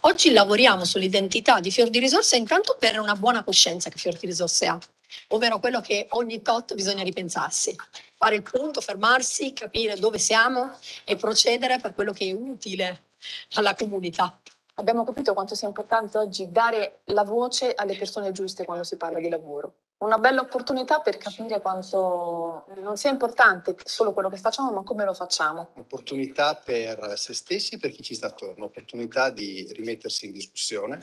Oggi lavoriamo sull'identità di Fior di Risorse intanto per una buona coscienza che Fior di Risorse ha, ovvero quello che ogni tot bisogna ripensarsi, fare il punto, fermarsi, capire dove siamo e procedere per quello che è utile alla comunità. Abbiamo capito quanto sia importante oggi dare la voce alle persone giuste quando si parla di lavoro una bella opportunità per capire quanto non sia importante solo quello che facciamo, ma come lo facciamo. Opportunità per se stessi e per chi ci sta attorno, opportunità di rimettersi in discussione,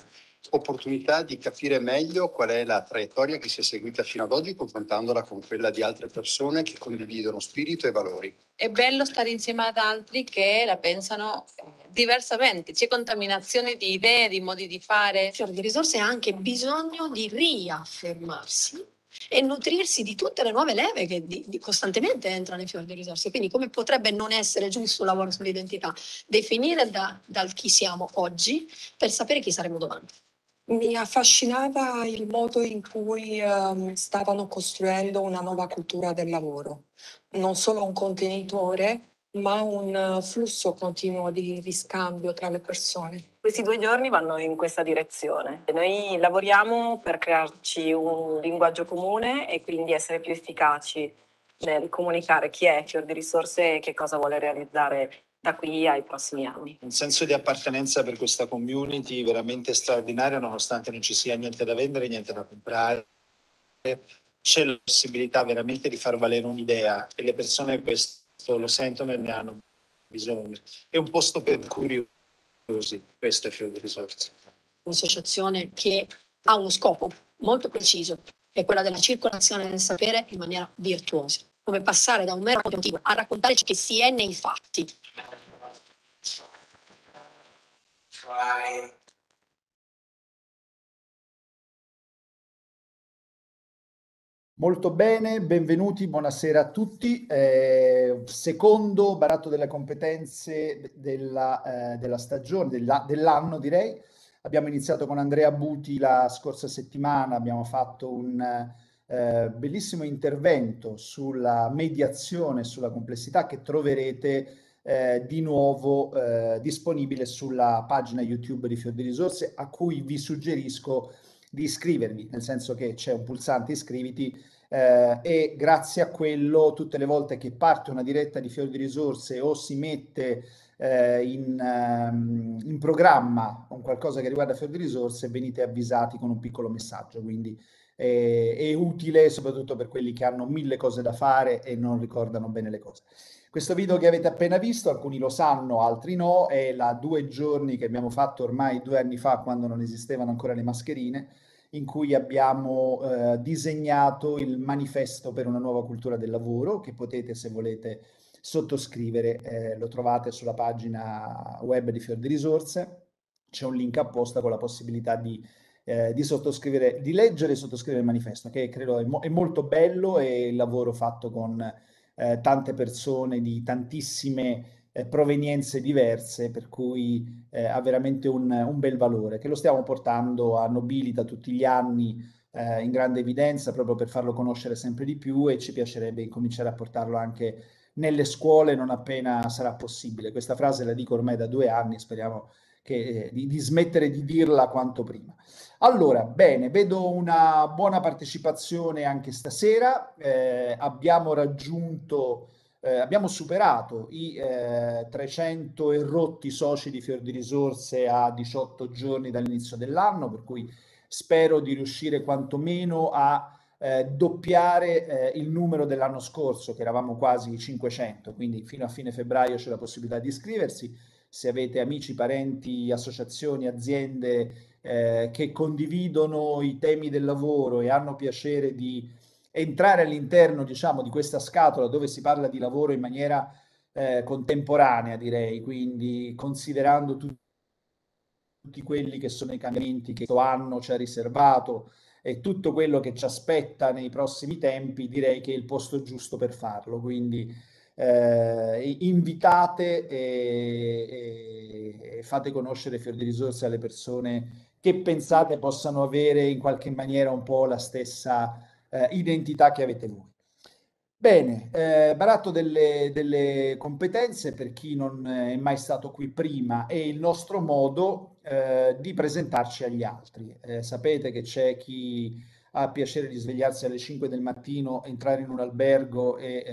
opportunità di capire meglio qual è la traiettoria che si è seguita fino ad oggi confrontandola con quella di altre persone che condividono spirito e valori. È bello stare insieme ad altri che la pensano eh, diversamente, c'è contaminazione di idee, di modi di fare. Fior di risorse e anche bisogno di riaffermarsi e nutrirsi di tutte le nuove leve che di, di costantemente entrano in fior di risorse. Quindi come potrebbe non essere giusto un lavoro sull'identità? Definire da, dal chi siamo oggi per sapere chi saremo domani. Mi affascinava il modo in cui um, stavano costruendo una nuova cultura del lavoro, non solo un contenitore, ma un eh, flusso continuo di riscambio tra le persone. Questi due giorni vanno in questa direzione. Noi lavoriamo per crearci un linguaggio comune e quindi essere più efficaci nel comunicare chi è Fior di Risorse e che cosa vuole realizzare da qui ai prossimi anni. Un senso di appartenenza per questa community veramente straordinario, nonostante non ci sia niente da vendere, niente da comprare. C'è la possibilità veramente di far valere un'idea e le persone questo lo sentono e ne hanno bisogno. È un posto per curiosi così. Questo è Fiori di Un'associazione che ha uno scopo molto preciso, è quella della circolazione del sapere in maniera virtuosa. Come passare da un mero racconto a raccontare ciò che si è nei fatti. Try. Molto bene, benvenuti, buonasera a tutti. Eh, secondo baratto delle competenze della, eh, della stagione, della, dell'anno direi. Abbiamo iniziato con Andrea Buti la scorsa settimana, abbiamo fatto un eh, bellissimo intervento sulla mediazione, sulla complessità che troverete eh, di nuovo eh, disponibile sulla pagina YouTube di Fior di Risorse a cui vi suggerisco di iscrivervi, nel senso che c'è un pulsante iscriviti eh, e grazie a quello tutte le volte che parte una diretta di Fiori di Risorse o si mette eh, in, ehm, in, programma con qualcosa che riguarda Fiori di Risorse venite avvisati con un piccolo messaggio, quindi eh, è utile soprattutto per quelli che hanno mille cose da fare e non ricordano bene le cose. Questo video che avete appena visto, alcuni lo sanno, altri no, è la due giorni che abbiamo fatto ormai due anni fa quando non esistevano ancora le mascherine, in cui abbiamo eh, disegnato il manifesto per una nuova cultura del lavoro che potete, se volete, sottoscrivere. Eh, lo trovate sulla pagina web di Fior Risorse. C'è un link apposta con la possibilità di, eh, di, sottoscrivere, di leggere e sottoscrivere il manifesto, che credo è, mo- è molto bello e il lavoro fatto con eh, tante persone di tantissime eh, provenienze diverse, per cui eh, ha veramente un, un, bel valore, che lo stiamo portando a Nobilita tutti gli anni eh, in grande evidenza, proprio per farlo conoscere sempre di più e ci piacerebbe incominciare a portarlo anche nelle scuole non appena sarà possibile. Questa frase la dico ormai da due anni, speriamo che, eh, di, di smettere di dirla quanto prima. Allora, bene, vedo una buona partecipazione anche stasera, eh, abbiamo raggiunto eh, abbiamo superato i eh, 300 errotti soci di Fior di Risorse a 18 giorni dall'inizio dell'anno, per cui spero di riuscire quantomeno a eh, doppiare eh, il numero dell'anno scorso, che eravamo quasi 500, quindi fino a fine febbraio c'è la possibilità di iscriversi. Se avete amici, parenti, associazioni, aziende eh, che condividono i temi del lavoro e hanno piacere di entrare all'interno, diciamo, di questa scatola dove si parla di lavoro in maniera eh, contemporanea, direi, quindi considerando tutti tutti quelli che sono i cambiamenti che questo anno ci ha riservato e tutto quello che ci aspetta nei prossimi tempi, direi che è il posto giusto per farlo. Quindi eh, invitate e, e, e, fate conoscere Fior di Risorse alle persone che pensate possano avere in qualche maniera un po' la stessa eh, identità che avete voi. Bene, eh, baratto delle, delle, competenze per chi non è mai stato qui prima e il nostro modo eh, di presentarci agli altri. Eh, sapete che c'è chi ha piacere di svegliarsi alle 5 del mattino, entrare in un albergo e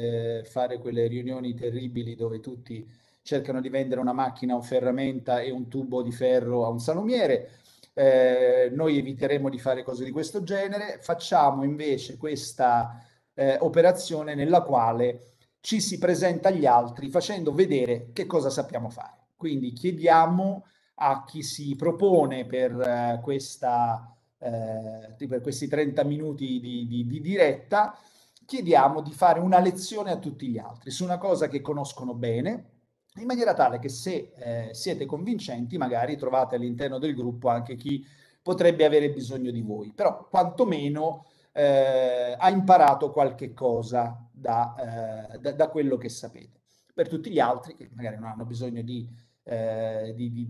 eh, fare quelle riunioni terribili dove tutti cercano di vendere una macchina, un ferramenta e un tubo di ferro a un salumiere eh, noi eviteremo di fare cose di questo genere, facciamo invece questa eh, operazione nella quale ci si presenta agli altri facendo vedere che cosa sappiamo fare. Quindi chiediamo a chi si propone per, eh, questa, eh, per questi 30 minuti di, di, di diretta, chiediamo di fare una lezione a tutti gli altri su una cosa che conoscono bene, in maniera tale che se eh, siete convincenti magari trovate all'interno del gruppo anche chi potrebbe avere bisogno di voi, però quantomeno eh, ha imparato qualche cosa da, eh, da, da, quello che sapete. Per tutti gli altri che magari non hanno bisogno di, eh, di, di,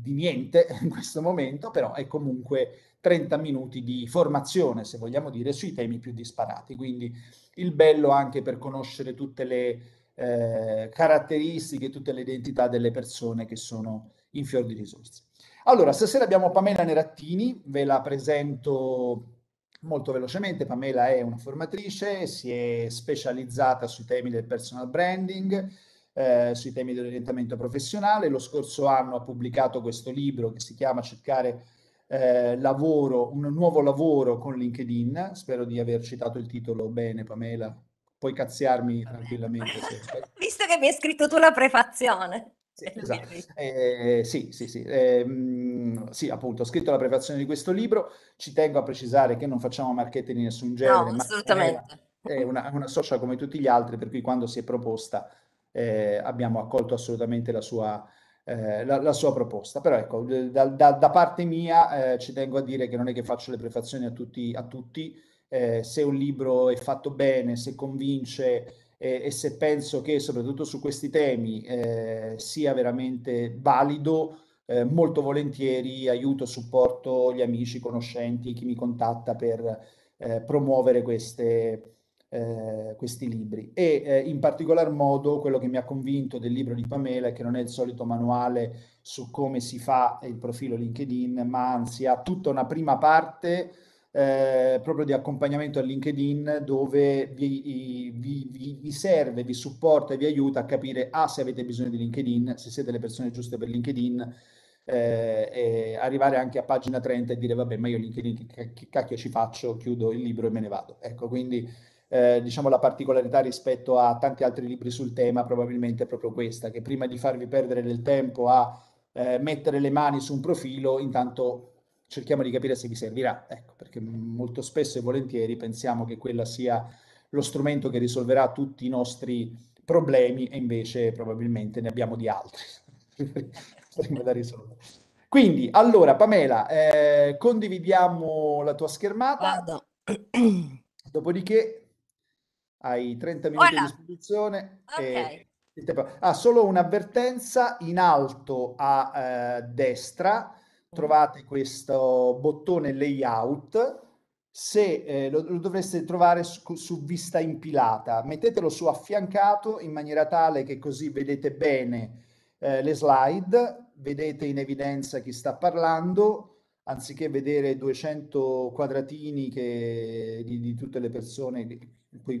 di niente in questo momento, però è comunque 30 minuti di formazione, se vogliamo dire, sui temi più disparati. Quindi il bello anche per conoscere tutte le eh, caratteristiche, tutte le identità delle persone che sono in fior di risorse. Allora, stasera abbiamo Pamela Nerattini, ve la presento molto velocemente. Pamela è una formatrice, si è specializzata sui temi del personal branding, eh, sui temi dell'orientamento professionale. Lo scorso anno ha pubblicato questo libro che si chiama Cercare eh, lavoro, un nuovo lavoro con LinkedIn. Spero di aver citato il titolo bene, Pamela puoi cazziarmi tranquillamente. Visto che mi hai scritto tu la prefazione. Sì, esatto. eh, sì, sì, sì. Eh, sì, appunto, ho scritto la prefazione di questo libro, ci tengo a precisare che non facciamo marketing di nessun genere, no, assolutamente. è una, una, social come tutti gli altri, per cui quando si è proposta eh, abbiamo accolto assolutamente la sua, eh, la, la sua, proposta. Però ecco, da, da, da parte mia eh, ci tengo a dire che non è che faccio le prefazioni a tutti, a tutti eh, se un libro è fatto bene, se convince eh, e se penso che soprattutto su questi temi eh, sia veramente valido, eh, molto volentieri aiuto, supporto gli amici, conoscenti, chi mi contatta per eh, promuovere queste, eh, questi libri. E in particolar modo quello che mi ha convinto del libro di Pamela è che non è il solito manuale su come si fa il profilo LinkedIn, ma anzi ha tutta una prima parte eh, proprio di accompagnamento a LinkedIn dove vi, vi, vi, vi, serve, vi supporta e vi aiuta a capire A ah, se avete bisogno di LinkedIn, se siete le persone giuste per LinkedIn, eh, e arrivare anche a pagina 30 e dire vabbè ma io LinkedIn che, che cacchio ci faccio, chiudo il libro e me ne vado. Ecco, quindi eh, diciamo la particolarità rispetto a tanti altri libri sul tema probabilmente è proprio questa, che prima di farvi perdere del tempo a eh, mettere le mani su un profilo, intanto cerchiamo di capire se vi servirà, ecco, perché molto spesso e volentieri pensiamo che quella sia lo strumento che risolverà tutti i nostri problemi e invece probabilmente ne abbiamo di altri da risolvere. Quindi, allora, Pamela, eh, condividiamo la tua schermata. Vado. Dopodiché hai 30 minuti Hola. a disposizione. Okay. E... Ah, solo un'avvertenza in alto a eh, destra trovate questo bottone layout, se eh, lo, lo, dovreste trovare su, su, vista impilata, mettetelo su affiancato in maniera tale che così vedete bene eh, le slide, vedete in evidenza chi sta parlando, anziché vedere 200 quadratini che, di, di, tutte le persone, di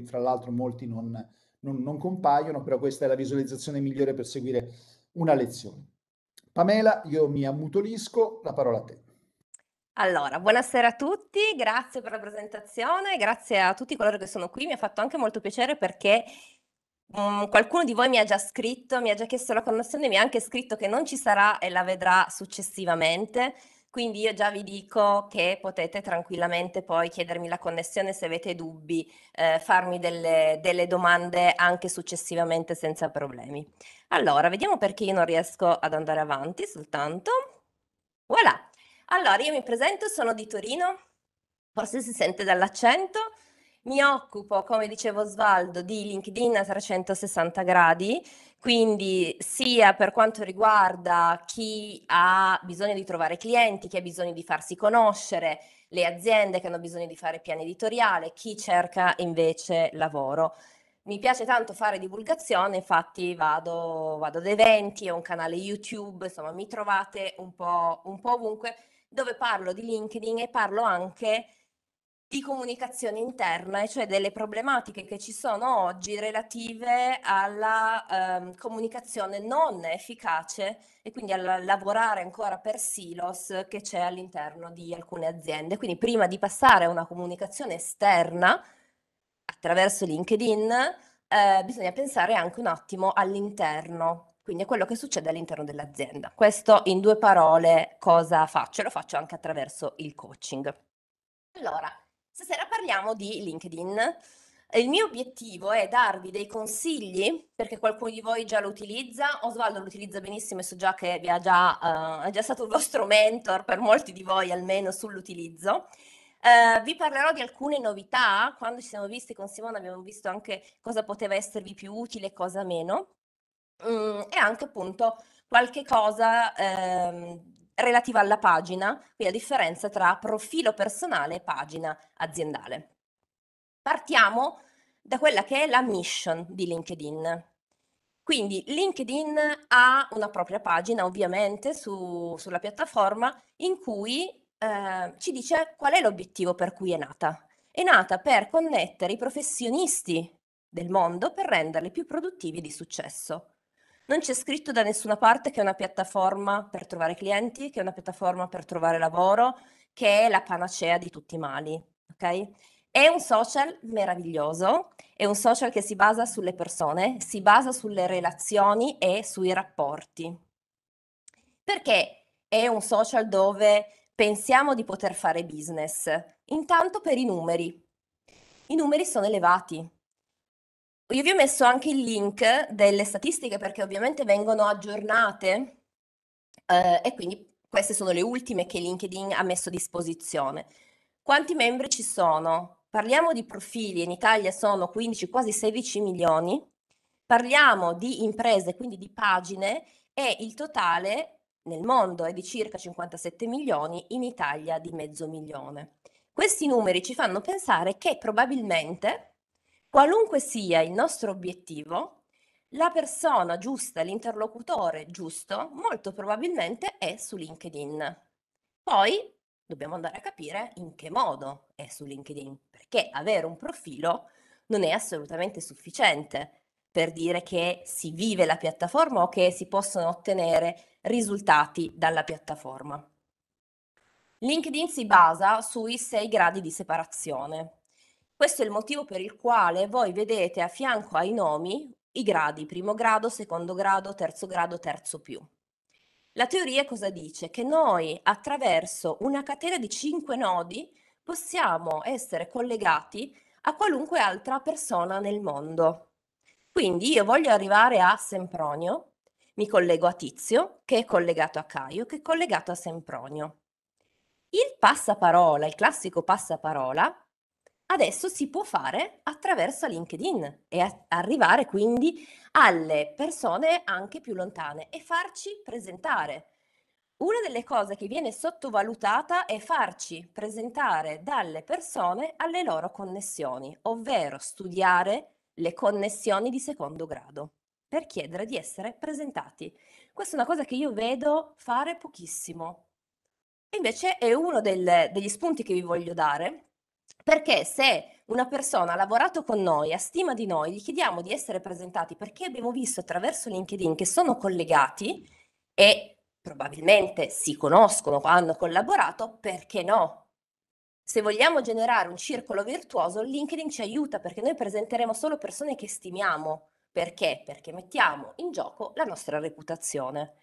fra l'altro molti non, non, non compaiono, però questa è la visualizzazione migliore per seguire una lezione. Pamela, io mi ammutolisco, la parola a te. Allora, buonasera a tutti, grazie per la presentazione, grazie a tutti coloro che sono qui, mi ha fatto anche molto piacere perché um, qualcuno di voi mi ha già scritto, mi ha già chiesto la connessione, mi ha anche scritto che non ci sarà e la vedrà successivamente quindi io già vi dico che potete tranquillamente poi chiedermi la connessione se avete dubbi, eh, farmi delle, delle, domande anche successivamente senza problemi. Allora, vediamo perché io non riesco ad andare avanti soltanto. Voilà! Allora, io mi presento, sono di Torino, forse si sente dall'accento. Mi occupo, come dicevo Osvaldo, di LinkedIn a 360 gradi, quindi sia per quanto riguarda chi ha bisogno di trovare clienti, chi ha bisogno di farsi conoscere, le aziende che hanno bisogno di fare piano editoriale, chi cerca invece lavoro. Mi piace tanto fare divulgazione, infatti vado, vado ad eventi, ho un canale YouTube, insomma mi trovate un po', un po' ovunque dove parlo di LinkedIn e parlo anche di comunicazione interna, e cioè delle problematiche che ci sono oggi relative alla ehm, comunicazione non efficace e quindi al lavorare ancora per silos che c'è all'interno di alcune aziende. Quindi prima di passare a una comunicazione esterna attraverso LinkedIn, eh, bisogna pensare anche un attimo all'interno quindi a quello che succede all'interno dell'azienda. Questo in due parole cosa faccio? Lo faccio anche attraverso il coaching. Allora, Stasera parliamo di LinkedIn. Il mio obiettivo è darvi dei consigli, perché qualcuno di voi già lo utilizza, Osvaldo lo utilizza benissimo e so già che vi ha già, uh, è già stato il vostro mentor per molti di voi almeno sull'utilizzo. Uh, vi parlerò di alcune novità, quando ci siamo visti con Simone abbiamo visto anche cosa poteva esservi più utile e cosa meno, um, e anche appunto qualche cosa um, relativa alla pagina, quindi la differenza tra profilo personale e pagina aziendale. Partiamo da quella che è la mission di LinkedIn. Quindi LinkedIn ha una propria pagina ovviamente su, sulla piattaforma in cui eh, ci dice qual è l'obiettivo per cui è nata. È nata per connettere i professionisti del mondo per renderli più produttivi e di successo. Non c'è scritto da nessuna parte che è una piattaforma per trovare clienti, che è una piattaforma per trovare lavoro, che è la panacea di tutti i mali. Ok? È un social meraviglioso, è un social che si basa sulle persone, si basa sulle relazioni e sui rapporti. Perché è un social dove pensiamo di poter fare business? Intanto per i numeri. I numeri sono elevati, io vi ho messo anche il link delle statistiche perché ovviamente vengono aggiornate eh, e quindi queste sono le ultime che LinkedIn ha messo a disposizione. Quanti membri ci sono? Parliamo di profili, in Italia sono 15, quasi 16 milioni. Parliamo di imprese, quindi di pagine e il totale nel mondo è di circa 57 milioni, in Italia di mezzo milione. Questi numeri ci fanno pensare che probabilmente Qualunque sia il nostro obiettivo, la persona giusta, l'interlocutore giusto, molto probabilmente è su LinkedIn. Poi dobbiamo andare a capire in che modo è su LinkedIn, perché avere un profilo non è assolutamente sufficiente per dire che si vive la piattaforma o che si possono ottenere risultati dalla piattaforma. LinkedIn si basa sui sei gradi di separazione. Questo è il motivo per il quale voi vedete a fianco ai nomi i gradi, primo grado, secondo grado, terzo grado, terzo più. La teoria cosa dice? Che noi attraverso una catena di cinque nodi possiamo essere collegati a qualunque altra persona nel mondo. Quindi io voglio arrivare a Sempronio, mi collego a Tizio, che è collegato a Caio, che è collegato a Sempronio. Il passaparola, il classico passaparola, adesso si può fare attraverso LinkedIn e arrivare quindi alle persone anche più lontane e farci presentare. Una delle cose che viene sottovalutata è farci presentare dalle persone alle loro connessioni, ovvero studiare le connessioni di secondo grado per chiedere di essere presentati. Questa è una cosa che io vedo fare pochissimo. E invece è uno del, degli spunti che vi voglio dare perché se una persona ha lavorato con noi, ha stima di noi, gli chiediamo di essere presentati perché abbiamo visto attraverso LinkedIn che sono collegati e probabilmente si conoscono, hanno collaborato, perché no? Se vogliamo generare un circolo virtuoso, LinkedIn ci aiuta perché noi presenteremo solo persone che stimiamo. Perché? Perché mettiamo in gioco la nostra reputazione.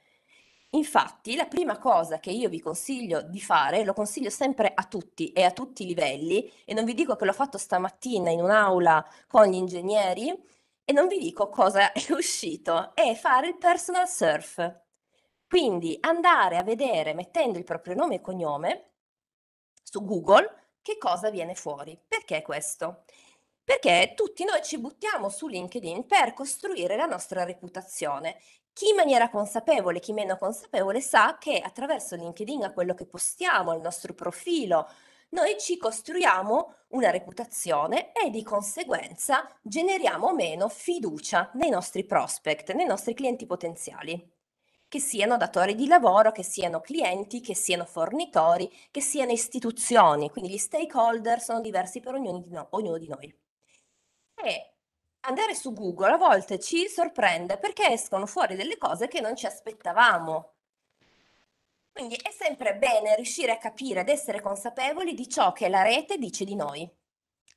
Infatti, la prima cosa che io vi consiglio di fare, lo consiglio sempre a tutti e a tutti i livelli, e non vi dico che l'ho fatto stamattina in un'aula con gli ingegneri, e non vi dico cosa è uscito, è fare il personal surf. Quindi andare a vedere, mettendo il proprio nome e cognome su Google, che cosa viene fuori. Perché questo? Perché tutti noi ci buttiamo su LinkedIn per costruire la nostra reputazione chi in maniera consapevole, chi meno consapevole, sa che attraverso LinkedIn, a quello che postiamo, al nostro profilo, noi ci costruiamo una reputazione e di conseguenza generiamo meno fiducia nei nostri prospect, nei nostri clienti potenziali, che siano datori di lavoro, che siano clienti, che siano fornitori, che siano istituzioni, quindi gli stakeholder sono diversi per ognuno di, no, ognuno di noi. E andare su Google a volte ci sorprende perché escono fuori delle cose che non ci aspettavamo. Quindi è sempre bene riuscire a capire ed essere consapevoli di ciò che la rete dice di noi,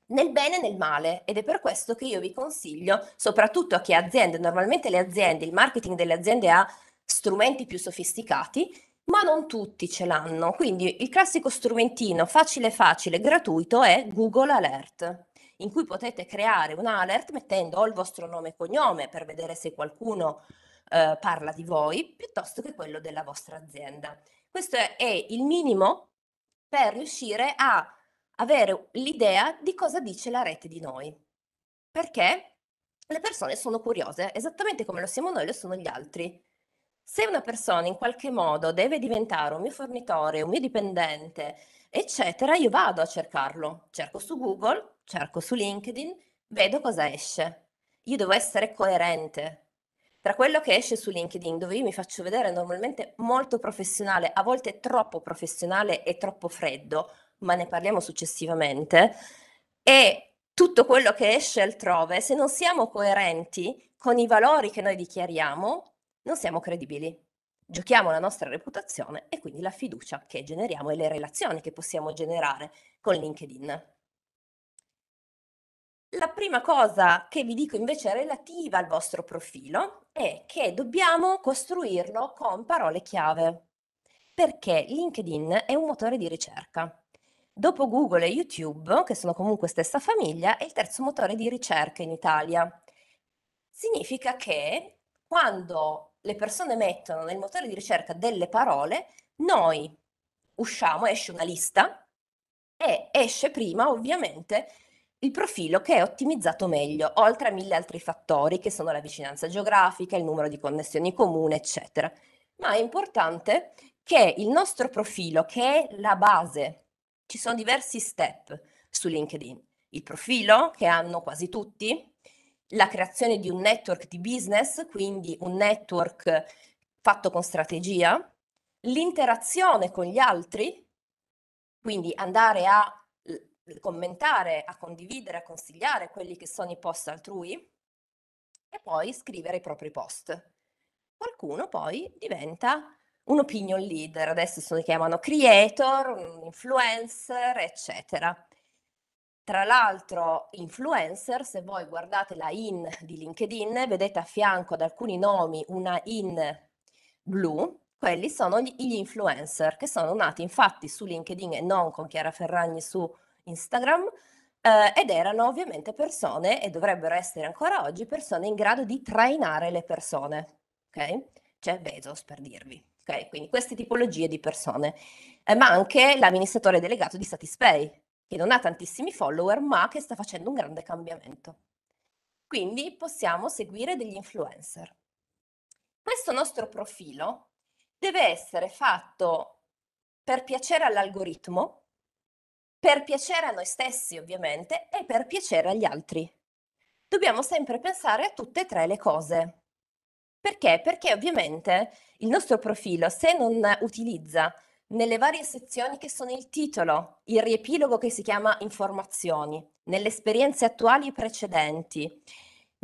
nel bene e nel male. Ed è per questo che io vi consiglio, soprattutto a chi ha aziende, normalmente le aziende, il marketing delle aziende ha strumenti più sofisticati, ma non tutti ce l'hanno. Quindi il classico strumentino facile facile, gratuito è Google Alert in cui potete creare un alert mettendo o il vostro nome e cognome per vedere se qualcuno eh, parla di voi, piuttosto che quello della vostra azienda. Questo è, è il minimo per riuscire a avere l'idea di cosa dice la rete di noi. Perché le persone sono curiose, esattamente come lo siamo noi, lo sono gli altri. Se una persona in qualche modo deve diventare un mio fornitore, un mio dipendente, eccetera, io vado a cercarlo. Cerco su Google, cerco su LinkedIn, vedo cosa esce. Io devo essere coerente tra quello che esce su LinkedIn, dove io mi faccio vedere normalmente molto professionale, a volte troppo professionale e troppo freddo, ma ne parliamo successivamente, e tutto quello che esce altrove, se non siamo coerenti con i valori che noi dichiariamo, non siamo credibili. Giochiamo la nostra reputazione e quindi la fiducia che generiamo e le relazioni che possiamo generare con LinkedIn. La prima cosa che vi dico invece relativa al vostro profilo è che dobbiamo costruirlo con parole chiave, perché LinkedIn è un motore di ricerca. Dopo Google e YouTube, che sono comunque stessa famiglia, è il terzo motore di ricerca in Italia. Significa che quando le persone mettono nel motore di ricerca delle parole, noi usciamo, esce una lista e esce prima ovviamente il profilo che è ottimizzato meglio, oltre a mille altri fattori che sono la vicinanza geografica, il numero di connessioni comune, eccetera. Ma è importante che il nostro profilo, che è la base, ci sono diversi step su LinkedIn. Il profilo, che hanno quasi tutti, la creazione di un network di business, quindi un network fatto con strategia, l'interazione con gli altri, quindi andare a commentare, a condividere, a consigliare quelli che sono i post altrui e poi scrivere i propri post. Qualcuno poi diventa un opinion leader, adesso si chiamano creator, influencer, eccetera. Tra l'altro, influencer, se voi guardate la in di LinkedIn, vedete a fianco ad alcuni nomi una in blu, quelli sono gli influencer che sono nati infatti su LinkedIn e non con Chiara Ferragni su Instagram eh, ed erano ovviamente persone, e dovrebbero essere ancora oggi, persone in grado di trainare le persone. Ok? C'è cioè, Bezos per dirvi. ok? Quindi queste tipologie di persone. Eh, ma anche l'amministratore delegato di Satispay, che non ha tantissimi follower, ma che sta facendo un grande cambiamento. Quindi possiamo seguire degli influencer. Questo nostro profilo deve essere fatto per piacere all'algoritmo, per piacere a noi stessi ovviamente e per piacere agli altri. Dobbiamo sempre pensare a tutte e tre le cose. Perché? Perché ovviamente il nostro profilo, se non utilizza nelle varie sezioni che sono il titolo, il riepilogo che si chiama informazioni, nelle esperienze attuali e precedenti,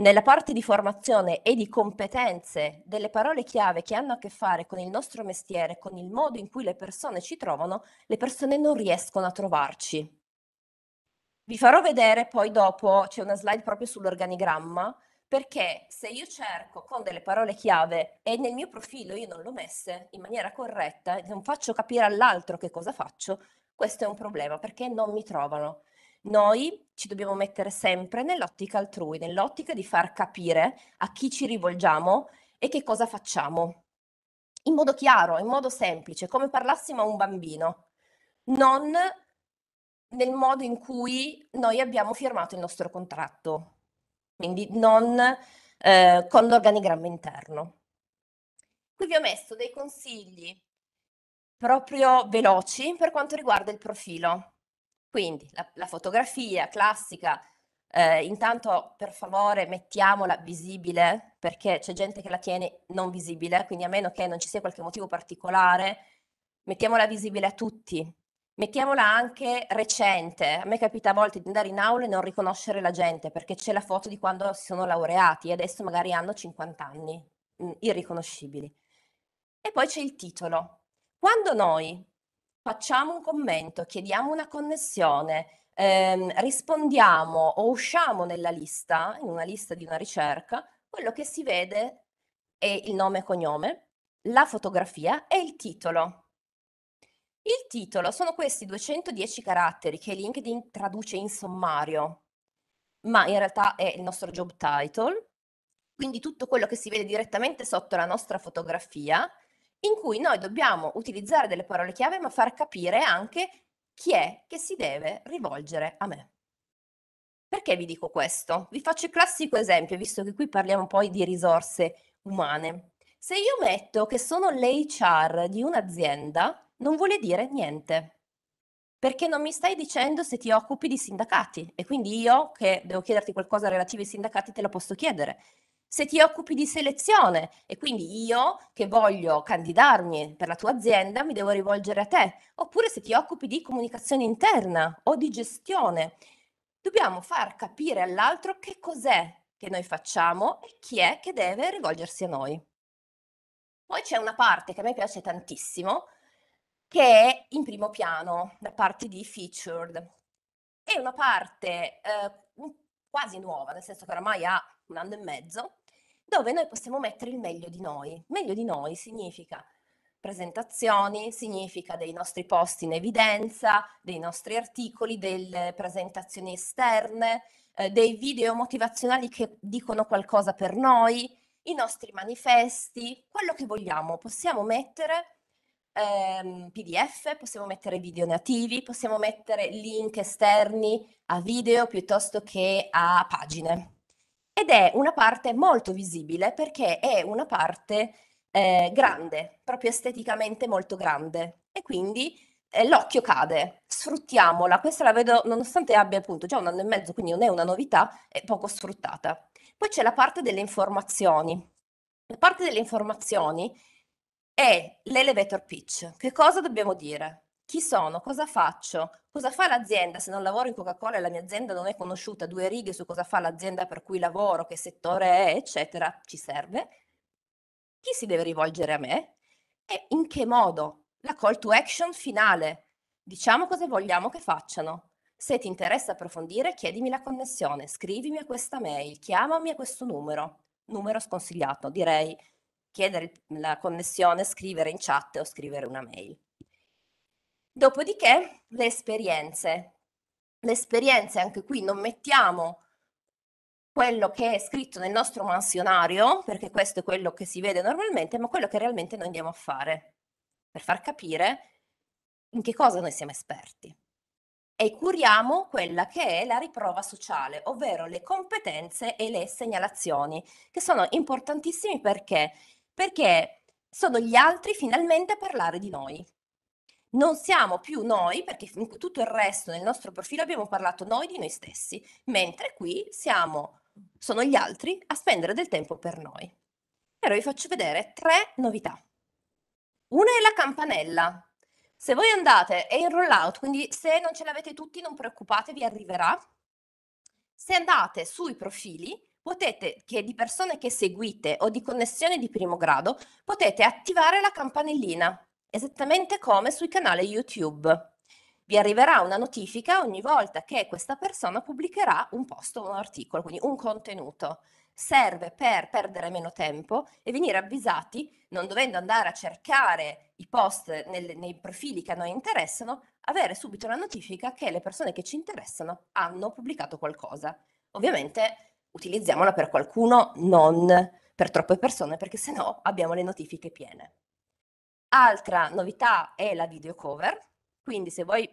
nella parte di formazione e di competenze delle parole chiave che hanno a che fare con il nostro mestiere, con il modo in cui le persone ci trovano, le persone non riescono a trovarci. Vi farò vedere poi dopo, c'è una slide proprio sull'organigramma, perché se io cerco con delle parole chiave e nel mio profilo io non l'ho messe in maniera corretta, non faccio capire all'altro che cosa faccio, questo è un problema perché non mi trovano. Noi ci dobbiamo mettere sempre nell'ottica altrui, nell'ottica di far capire a chi ci rivolgiamo e che cosa facciamo. In modo chiaro, in modo semplice, come parlassimo a un bambino, non nel modo in cui noi abbiamo firmato il nostro contratto, quindi non eh, con l'organigramma interno. Qui vi ho messo dei consigli proprio veloci per quanto riguarda il profilo. Quindi la, la fotografia classica, eh, intanto per favore mettiamola visibile perché c'è gente che la tiene non visibile, quindi a meno che non ci sia qualche motivo particolare, mettiamola visibile a tutti. Mettiamola anche recente. A me capita a volte di andare in aula e non riconoscere la gente perché c'è la foto di quando si sono laureati e adesso magari hanno 50 anni, mm, irriconoscibili. E poi c'è il titolo. Quando noi facciamo un commento, chiediamo una connessione, ehm, rispondiamo o usciamo nella lista, in una lista di una ricerca, quello che si vede è il nome e cognome, la fotografia e il titolo. Il titolo sono questi 210 caratteri che LinkedIn traduce in sommario, ma in realtà è il nostro job title, quindi tutto quello che si vede direttamente sotto la nostra fotografia in cui noi dobbiamo utilizzare delle parole chiave ma far capire anche chi è che si deve rivolgere a me. Perché vi dico questo? Vi faccio il classico esempio, visto che qui parliamo poi di risorse umane. Se io metto che sono l'HR di un'azienda, non vuole dire niente, perché non mi stai dicendo se ti occupi di sindacati e quindi io che devo chiederti qualcosa relativo ai sindacati te lo posso chiedere se ti occupi di selezione e quindi io che voglio candidarmi per la tua azienda mi devo rivolgere a te, oppure se ti occupi di comunicazione interna o di gestione. Dobbiamo far capire all'altro che cos'è che noi facciamo e chi è che deve rivolgersi a noi. Poi c'è una parte che a me piace tantissimo, che è in primo piano, la parte di featured. È una parte eh, quasi nuova, nel senso che oramai ha un anno e mezzo, dove noi possiamo mettere il meglio di noi. Meglio di noi significa presentazioni, significa dei nostri post in evidenza, dei nostri articoli, delle presentazioni esterne, eh, dei video motivazionali che dicono qualcosa per noi, i nostri manifesti, quello che vogliamo. Possiamo mettere ehm, PDF, possiamo mettere video nativi, possiamo mettere link esterni a video piuttosto che a pagine ed è una parte molto visibile perché è una parte eh, grande, proprio esteticamente molto grande e quindi eh, l'occhio cade, sfruttiamola, questa la vedo nonostante abbia appunto già un anno e mezzo, quindi non è una novità, è poco sfruttata. Poi c'è la parte delle informazioni. La parte delle informazioni è l'elevator pitch. Che cosa dobbiamo dire? chi sono, cosa faccio, cosa fa l'azienda, se non lavoro in Coca-Cola e la mia azienda non è conosciuta, due righe su cosa fa l'azienda per cui lavoro, che settore è, eccetera, ci serve, chi si deve rivolgere a me e in che modo, la call to action finale, diciamo cosa vogliamo che facciano. Se ti interessa approfondire, chiedimi la connessione, scrivimi a questa mail, chiamami a questo numero, numero sconsigliato, direi chiedere la connessione, scrivere in chat o scrivere una mail. Dopodiché le esperienze. Le esperienze, anche qui non mettiamo quello che è scritto nel nostro mansionario, perché questo è quello che si vede normalmente, ma quello che realmente noi andiamo a fare, per far capire in che cosa noi siamo esperti. E curiamo quella che è la riprova sociale, ovvero le competenze e le segnalazioni, che sono importantissime perché? Perché sono gli altri finalmente a parlare di noi non siamo più noi, perché in tutto il resto nel nostro profilo abbiamo parlato noi di noi stessi, mentre qui siamo, sono gli altri a spendere del tempo per noi. Però vi faccio vedere tre novità. Una è la campanella. Se voi andate, è in rollout, quindi se non ce l'avete tutti non preoccupatevi, arriverà. Se andate sui profili, potete, che di persone che seguite o di connessione di primo grado, potete attivare la campanellina esattamente come sui canali YouTube. Vi arriverà una notifica ogni volta che questa persona pubblicherà un post o un articolo, quindi un contenuto. Serve per perdere meno tempo e venire avvisati, non dovendo andare a cercare i post nel, nei profili che a noi interessano, avere subito la notifica che le persone che ci interessano hanno pubblicato qualcosa. Ovviamente utilizziamola per qualcuno, non per troppe persone, perché sennò abbiamo le notifiche piene. Altra novità è la video cover, quindi se voi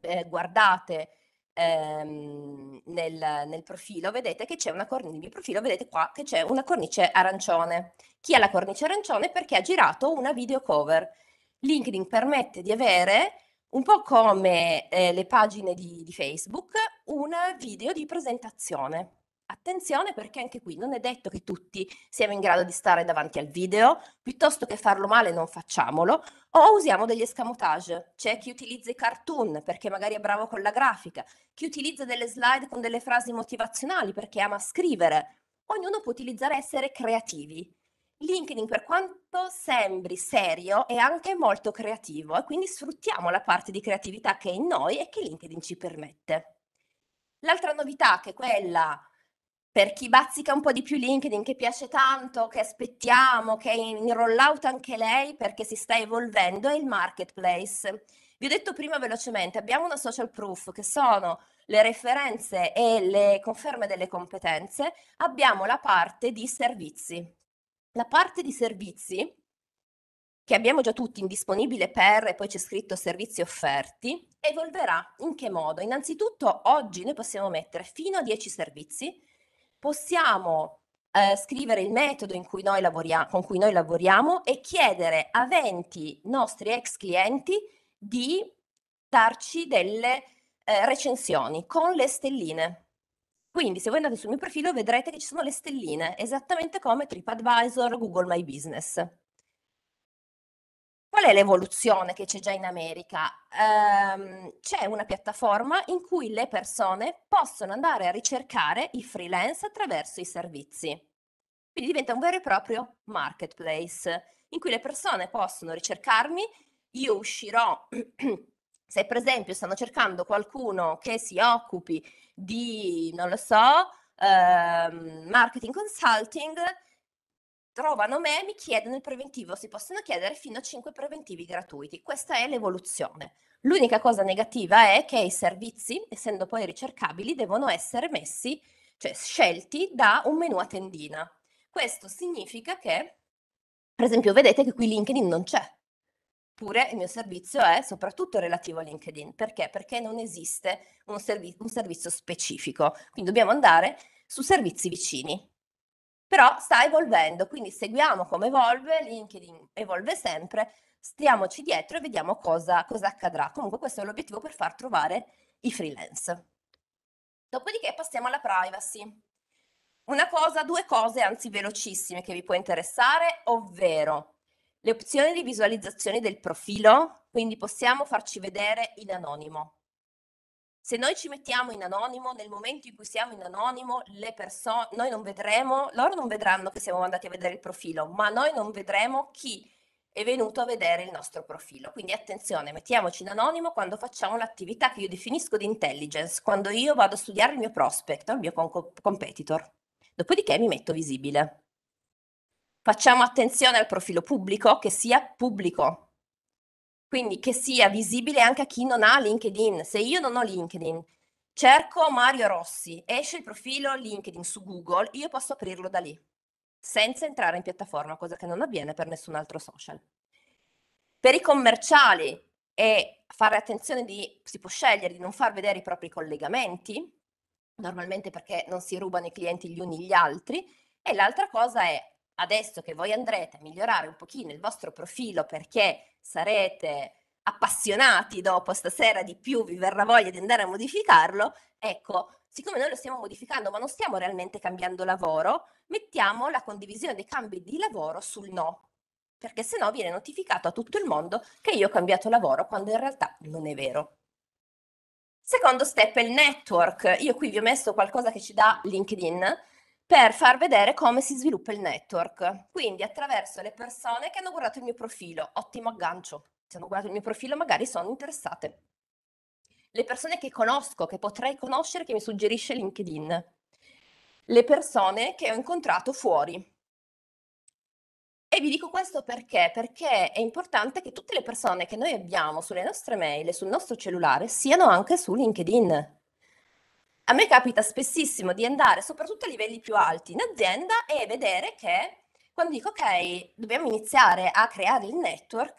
eh, guardate ehm, nel, nel, profilo vedete che c'è una cornice, profilo vedete qua che c'è una cornice arancione. Chi ha la cornice arancione? Perché ha girato una video cover. LinkedIn permette di avere, un po' come eh, le pagine di, di Facebook, una video di presentazione. Attenzione perché anche qui non è detto che tutti siamo in grado di stare davanti al video, piuttosto che farlo male non facciamolo, o usiamo degli escamotage, c'è chi utilizza i cartoon perché magari è bravo con la grafica, chi utilizza delle slide con delle frasi motivazionali perché ama scrivere, ognuno può utilizzare essere creativi. LinkedIn per quanto sembri serio è anche molto creativo e quindi sfruttiamo la parte di creatività che è in noi e che LinkedIn ci permette. L'altra novità che è quella per chi bazzica un po' di più LinkedIn, che piace tanto, che aspettiamo, che è in rollout anche lei perché si sta evolvendo, è il marketplace. Vi ho detto prima velocemente, abbiamo una social proof che sono le referenze e le conferme delle competenze, abbiamo la parte di servizi. La parte di servizi, che abbiamo già tutti indisponibile per, e poi c'è scritto servizi offerti, evolverà in che modo? Innanzitutto oggi noi possiamo mettere fino a 10 servizi, possiamo eh, scrivere il metodo cui lavoriamo, con cui noi lavoriamo e chiedere a 20 nostri ex clienti di darci delle eh, recensioni con le stelline. Quindi se voi andate sul mio profilo vedrete che ci sono le stelline, esattamente come TripAdvisor, Google My Business. Qual è l'evoluzione che c'è già in America? Ehm, c'è una piattaforma in cui le persone possono andare a ricercare i freelance attraverso i servizi. Quindi diventa un vero e proprio marketplace in cui le persone possono ricercarmi, io uscirò se per esempio stanno cercando qualcuno che si occupi di, non lo so, ehm, marketing consulting, trovano me e mi chiedono il preventivo, si possono chiedere fino a 5 preventivi gratuiti. Questa è l'evoluzione. L'unica cosa negativa è che i servizi, essendo poi ricercabili, devono essere messi, cioè scelti da un menu a tendina. Questo significa che, per esempio, vedete che qui LinkedIn non c'è. Pure il mio servizio è soprattutto relativo a LinkedIn. Perché? Perché non esiste un, servi- un servizio specifico. Quindi dobbiamo andare su servizi vicini però sta evolvendo, quindi seguiamo come evolve, LinkedIn evolve sempre, stiamoci dietro e vediamo cosa, cosa accadrà. Comunque questo è l'obiettivo per far trovare i freelance. Dopodiché passiamo alla privacy. Una cosa, due cose, anzi velocissime, che vi può interessare, ovvero le opzioni di visualizzazione del profilo, quindi possiamo farci vedere in anonimo. Se noi ci mettiamo in anonimo, nel momento in cui siamo in anonimo, le persone, noi non vedremo, loro non vedranno che siamo andati a vedere il profilo, ma noi non vedremo chi è venuto a vedere il nostro profilo. Quindi attenzione, mettiamoci in anonimo quando facciamo l'attività che io definisco di intelligence, quando io vado a studiare il mio prospect il mio con- competitor. Dopodiché mi metto visibile. Facciamo attenzione al profilo pubblico, che sia pubblico, quindi che sia visibile anche a chi non ha LinkedIn. Se io non ho LinkedIn, cerco Mario Rossi, esce il profilo LinkedIn su Google, io posso aprirlo da lì, senza entrare in piattaforma, cosa che non avviene per nessun altro social. Per i commerciali è fare attenzione di, si può scegliere di non far vedere i propri collegamenti, normalmente perché non si rubano i clienti gli uni gli altri, e l'altra cosa è adesso che voi andrete a migliorare un pochino il vostro profilo perché sarete appassionati dopo stasera di più, vi verrà voglia di andare a modificarlo, ecco, siccome noi lo stiamo modificando ma non stiamo realmente cambiando lavoro, mettiamo la condivisione dei cambi di lavoro sul no, perché se no viene notificato a tutto il mondo che io ho cambiato lavoro quando in realtà non è vero. Secondo step è il network. Io qui vi ho messo qualcosa che ci dà LinkedIn, per far vedere come si sviluppa il network. Quindi attraverso le persone che hanno guardato il mio profilo, ottimo aggancio. Se hanno guardato il mio profilo magari sono interessate. Le persone che conosco, che potrei conoscere, che mi suggerisce LinkedIn. Le persone che ho incontrato fuori, e vi dico questo perché? Perché è importante che tutte le persone che noi abbiamo sulle nostre mail e sul nostro cellulare siano anche su LinkedIn. A me capita spessissimo di andare, soprattutto a livelli più alti, in azienda e vedere che quando dico ok, dobbiamo iniziare a creare il network,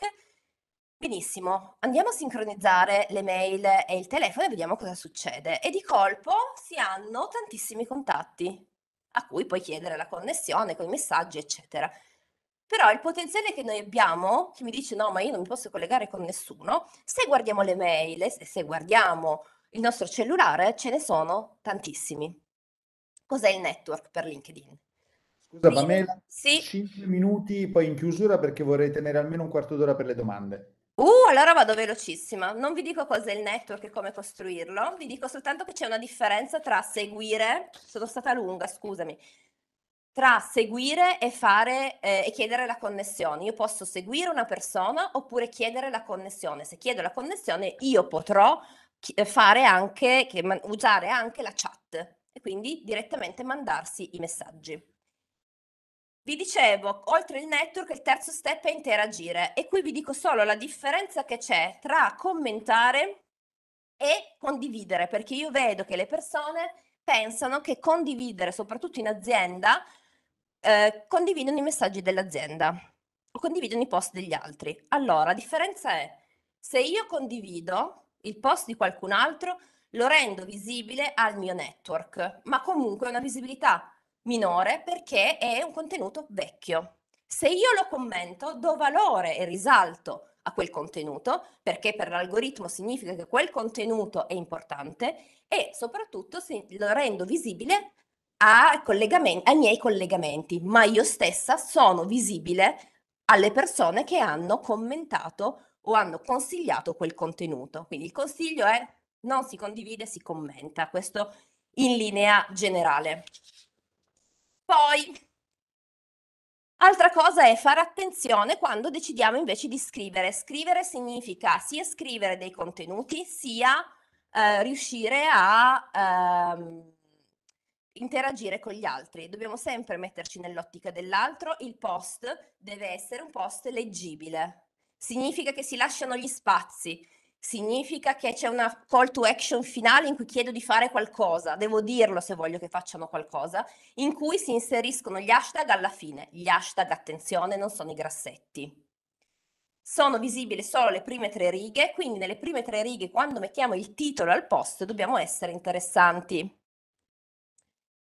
benissimo, andiamo a sincronizzare le mail e il telefono e vediamo cosa succede. E di colpo si hanno tantissimi contatti a cui puoi chiedere la connessione con i messaggi, eccetera. Però il potenziale che noi abbiamo, che mi dice no, ma io non mi posso collegare con nessuno, se guardiamo le mail, se guardiamo il nostro cellulare ce ne sono tantissimi. Cos'è il network per LinkedIn? Scusa Quindi, Pamela, sì. 5 minuti poi in chiusura perché vorrei tenere almeno un quarto d'ora per le domande. Uh, allora vado velocissima. Non vi dico cos'è il network e come costruirlo, vi dico soltanto che c'è una differenza tra seguire, sono stata lunga, scusami, tra seguire e fare eh, e chiedere la connessione. Io posso seguire una persona oppure chiedere la connessione. Se chiedo la connessione, io potrò eh, fare anche, che, usare anche la chat e quindi direttamente mandarsi i messaggi. Vi dicevo, oltre il network, il terzo step è interagire e qui vi dico solo la differenza che c'è tra commentare e condividere, perché io vedo che le persone pensano che condividere, soprattutto in azienda, eh, condividono i messaggi dell'azienda o condividono i post degli altri. Allora, la differenza è se io condivido il post di qualcun altro, lo rendo visibile al mio network, ma comunque una visibilità minore perché è un contenuto vecchio. Se io lo commento, do valore e risalto a quel contenuto, perché per l'algoritmo significa che quel contenuto è importante e soprattutto lo rendo visibile a ai miei collegamenti, ma io stessa sono visibile alle persone che hanno commentato o hanno consigliato quel contenuto. Quindi il consiglio è non si condivide, si commenta, questo in linea generale. Poi, altra cosa è fare attenzione quando decidiamo invece di scrivere. Scrivere significa sia scrivere dei contenuti, sia eh, riuscire a... Ehm, interagire con gli altri, dobbiamo sempre metterci nell'ottica dell'altro, il post deve essere un post leggibile, significa che si lasciano gli spazi, significa che c'è una call to action finale in cui chiedo di fare qualcosa, devo dirlo se voglio che facciano qualcosa, in cui si inseriscono gli hashtag alla fine. Gli hashtag, attenzione, non sono i grassetti. Sono visibili solo le prime tre righe, quindi nelle prime tre righe quando mettiamo il titolo al post dobbiamo essere interessanti.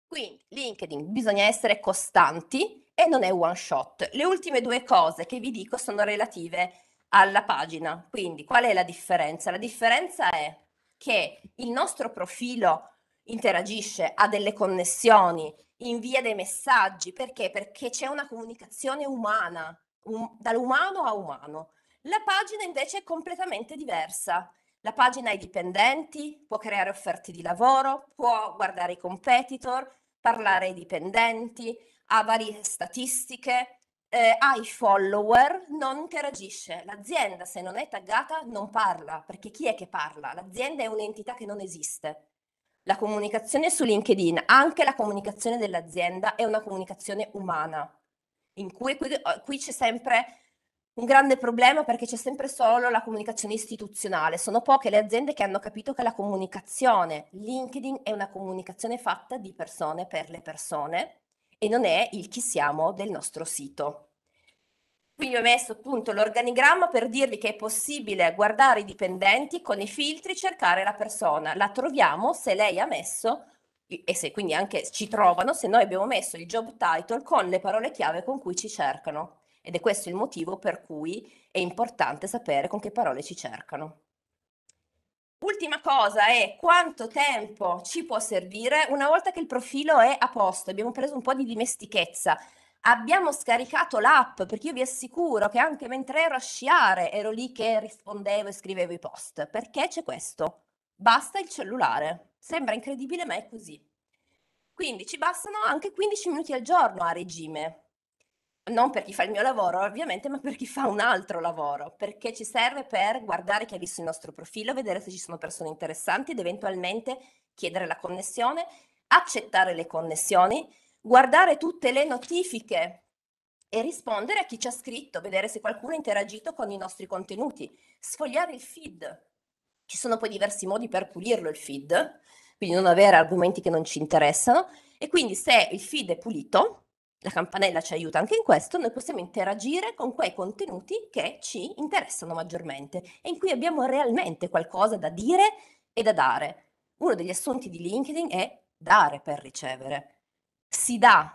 Quindi LinkedIn bisogna essere costanti e non è one shot. Le ultime due cose che vi dico sono relative alla pagina. Quindi qual è la differenza? La differenza è che il nostro profilo interagisce, ha delle connessioni, invia dei messaggi. Perché? Perché c'è una comunicazione umana, um, dall'umano a umano. La pagina invece è completamente diversa. La pagina ha i dipendenti, può creare offerte di lavoro, può guardare i competitor, parlare ai dipendenti, ha varie statistiche, eh, ha i follower, non interagisce. L'azienda se non è taggata non parla, perché chi è che parla? L'azienda è un'entità che non esiste. La comunicazione su LinkedIn, anche la comunicazione dell'azienda, è una comunicazione umana, in cui qui, eh, qui c'è sempre un grande problema perché c'è sempre solo la comunicazione istituzionale. Sono poche le aziende che hanno capito che la comunicazione LinkedIn è una comunicazione fatta di persone per le persone e non è il chi siamo del nostro sito. Quindi ho messo appunto l'organigramma per dirvi che è possibile guardare i dipendenti con i filtri, cercare la persona. La troviamo se lei ha messo, e se quindi anche ci trovano, se noi abbiamo messo il job title con le parole chiave con cui ci cercano. Ed è questo il motivo per cui è importante sapere con che parole ci cercano. Ultima cosa è quanto tempo ci può servire una volta che il profilo è a posto, abbiamo preso un po' di dimestichezza, abbiamo scaricato l'app perché io vi assicuro che anche mentre ero a sciare ero lì che rispondevo e scrivevo i post perché c'è questo basta il cellulare sembra incredibile ma è così quindi ci bastano anche 15 minuti al giorno a regime non per chi fa il mio lavoro ovviamente ma per chi fa un altro lavoro perché ci serve per guardare chi ha visto il nostro profilo vedere se ci sono persone interessanti ed eventualmente chiedere la connessione accettare le connessioni guardare tutte le notifiche e rispondere a chi ci ha scritto, vedere se qualcuno ha interagito con i nostri contenuti, sfogliare il feed. Ci sono poi diversi modi per pulirlo il feed, quindi non avere argomenti che non ci interessano. E quindi se il feed è pulito, la campanella ci aiuta anche in questo, noi possiamo interagire con quei contenuti che ci interessano maggiormente e in cui abbiamo realmente qualcosa da dire e da dare. Uno degli assunti di LinkedIn è dare per ricevere si dà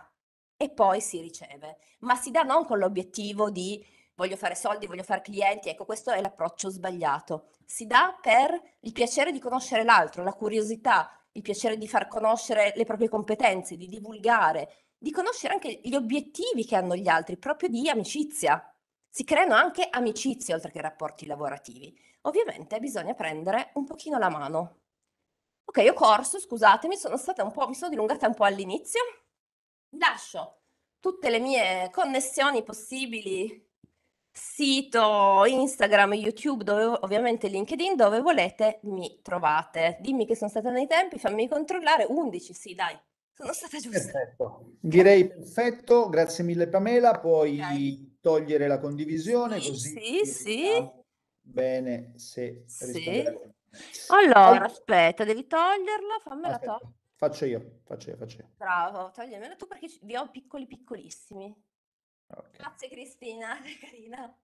e poi si riceve, ma si dà non con l'obiettivo di voglio fare soldi, voglio fare clienti, ecco questo è l'approccio sbagliato, si dà per il piacere di conoscere l'altro, la curiosità, il piacere di far conoscere le proprie competenze, di divulgare, di conoscere anche gli obiettivi che hanno gli altri, proprio di amicizia. Si creano anche amicizie oltre che rapporti lavorativi. Ovviamente bisogna prendere un pochino la mano. Ok, ho corso, scusatemi, sono stata un po', mi sono dilungata un po' all'inizio, lascio tutte le mie connessioni possibili, sito, Instagram, YouTube, dove, ovviamente LinkedIn, dove volete mi trovate. Dimmi che sono stata nei tempi, fammi controllare. 11, sì, dai. Sono stata giusta. Perfetto. Direi perfetto, grazie mille Pamela, puoi okay. togliere la condivisione sì, così. Sì, sì. Bene, se sì. Allora, allora, aspetta, devi toglierla, fammela togliere. Faccio io, faccio io, faccio io. Bravo, togliemelo tu perché vi ho piccoli piccolissimi. Ah, okay. Grazie Cristina, è carina.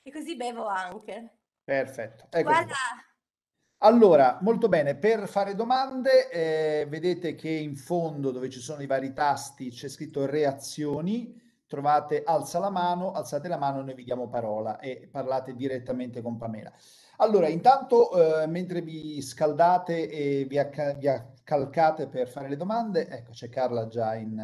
E così bevo anche. Perfetto. Ecco Guarda. Allora, molto bene, per fare domande eh, vedete che in fondo dove ci sono i vari tasti c'è scritto reazioni, trovate alza la mano, alzate la mano, noi vi diamo parola e parlate direttamente con Pamela. Allora, intanto eh, mentre vi scaldate e vi, acc- vi acc- calcate per fare le domande. Ecco, c'è Carla già in,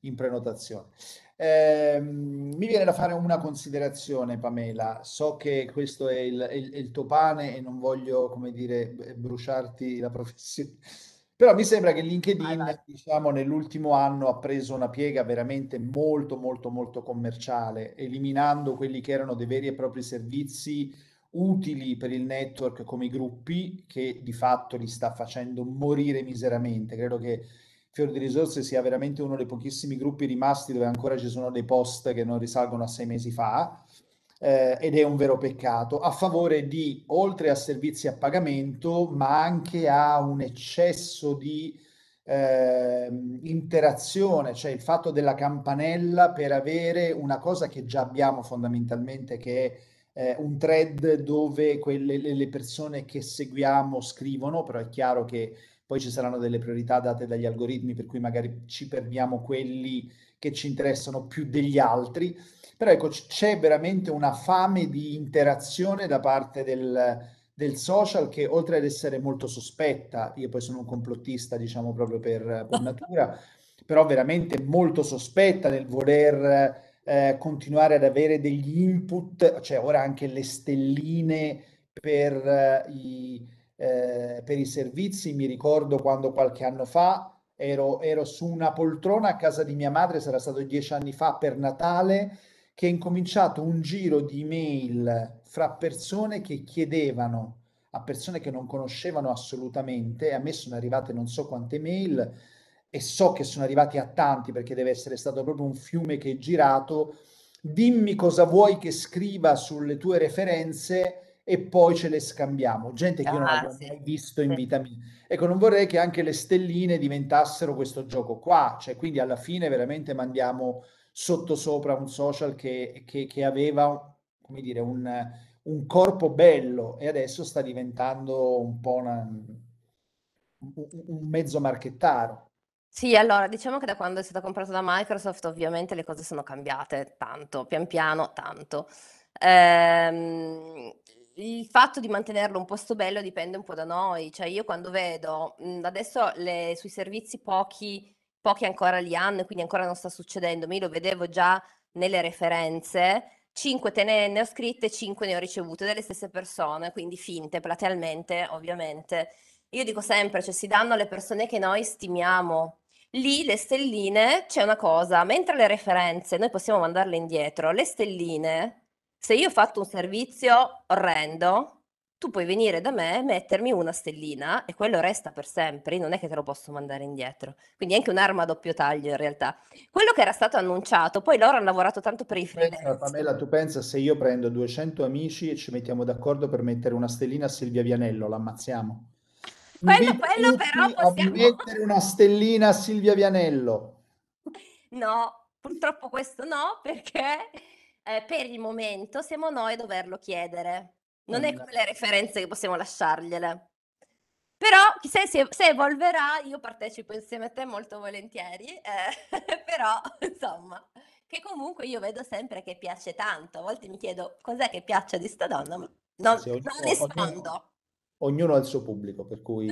in prenotazione. Eh, mi viene da fare una considerazione, Pamela. So che questo è il, il, è il tuo pane e non voglio, come dire, bruciarti la professione. Però mi sembra che LinkedIn, diciamo, nell'ultimo anno ha preso una piega veramente molto, molto, molto commerciale, eliminando quelli che erano dei veri e propri servizi utili per il network come i gruppi che di fatto li sta facendo morire miseramente. Credo che Fior di Risorse sia veramente uno dei pochissimi gruppi rimasti dove ancora ci sono dei post che non risalgono a sei mesi fa eh, ed è un vero peccato a favore di oltre a servizi a pagamento ma anche a un eccesso di eh, interazione, cioè il fatto della campanella per avere una cosa che già abbiamo fondamentalmente che è eh, un thread dove quelle, le persone che seguiamo scrivono, però è chiaro che poi ci saranno delle priorità date dagli algoritmi, per cui magari ci perdiamo quelli che ci interessano più degli altri. Però ecco, c'è veramente una fame di interazione da parte del, del social che oltre ad essere molto sospetta, io poi sono un complottista, diciamo proprio per, per natura, però veramente molto sospetta nel voler eh, continuare ad avere degli input, cioè ora anche le stelline per, eh, i, eh, per i servizi, mi ricordo quando qualche anno fa Ero, ero, su una poltrona a casa di mia madre, sarà stato dieci anni fa per Natale, che è incominciato un giro di mail fra persone che chiedevano a persone che non conoscevano assolutamente, e a me sono arrivate non so quante mail, e so che sono arrivati a tanti perché deve essere stato proprio un fiume che è girato, dimmi cosa vuoi che scriva sulle tue referenze e poi ce le scambiamo. Gente che ah, io non avevo ah, sì. mai visto in vita mia. Ecco, non vorrei che anche le stelline diventassero questo gioco qua, cioè quindi alla fine veramente mandiamo sottosopra un social che, che, che aveva, come dire, un, un, corpo bello e adesso sta diventando un po' una, un, un mezzo marchettaro. Sì, allora diciamo che da quando è stata comprata da Microsoft ovviamente le cose sono cambiate tanto, pian piano tanto. Ehm, il fatto di mantenerlo un posto bello dipende un po' da noi, cioè io quando vedo, mhmm, adesso le, sui servizi pochi, pochi ancora li hanno e quindi ancora non sta succedendo, mi lo vedevo già nelle referenze, 5 te ne, ne ho scritte, 5 ne ho ricevute dalle stesse persone, quindi finte, platealmente ovviamente. Io dico sempre, cioè si danno alle persone che noi stimiamo, Lì le stelline c'è una cosa, mentre le referenze noi possiamo mandarle indietro, le stelline, se io ho fatto un servizio orrendo, tu puoi venire da me, mettermi una stellina e quello resta per sempre, non è che te lo posso mandare indietro. Quindi è anche un'arma a doppio taglio in realtà. Quello che era stato annunciato, poi loro hanno lavorato tanto per i freelance. Pensa, Pamela, tu pensa se io prendo 200 amici e ci mettiamo d'accordo per mettere una stellina a Silvia Vianello, l'ammazziamo? Quello, quello però possiamo... mettere una stellina a Silvia Vianello. No, purtroppo questo no, perché eh, per il momento siamo noi a doverlo chiedere. Non è come le referenze che possiamo lasciargliele. Però se, se, evolverà, io partecipo insieme a te molto volentieri, eh, però insomma, che comunque io vedo sempre che piace tanto. A volte mi chiedo cos'è che piace di sta donna, ma non, sì, non rispondo ognuno ha il suo pubblico, per cui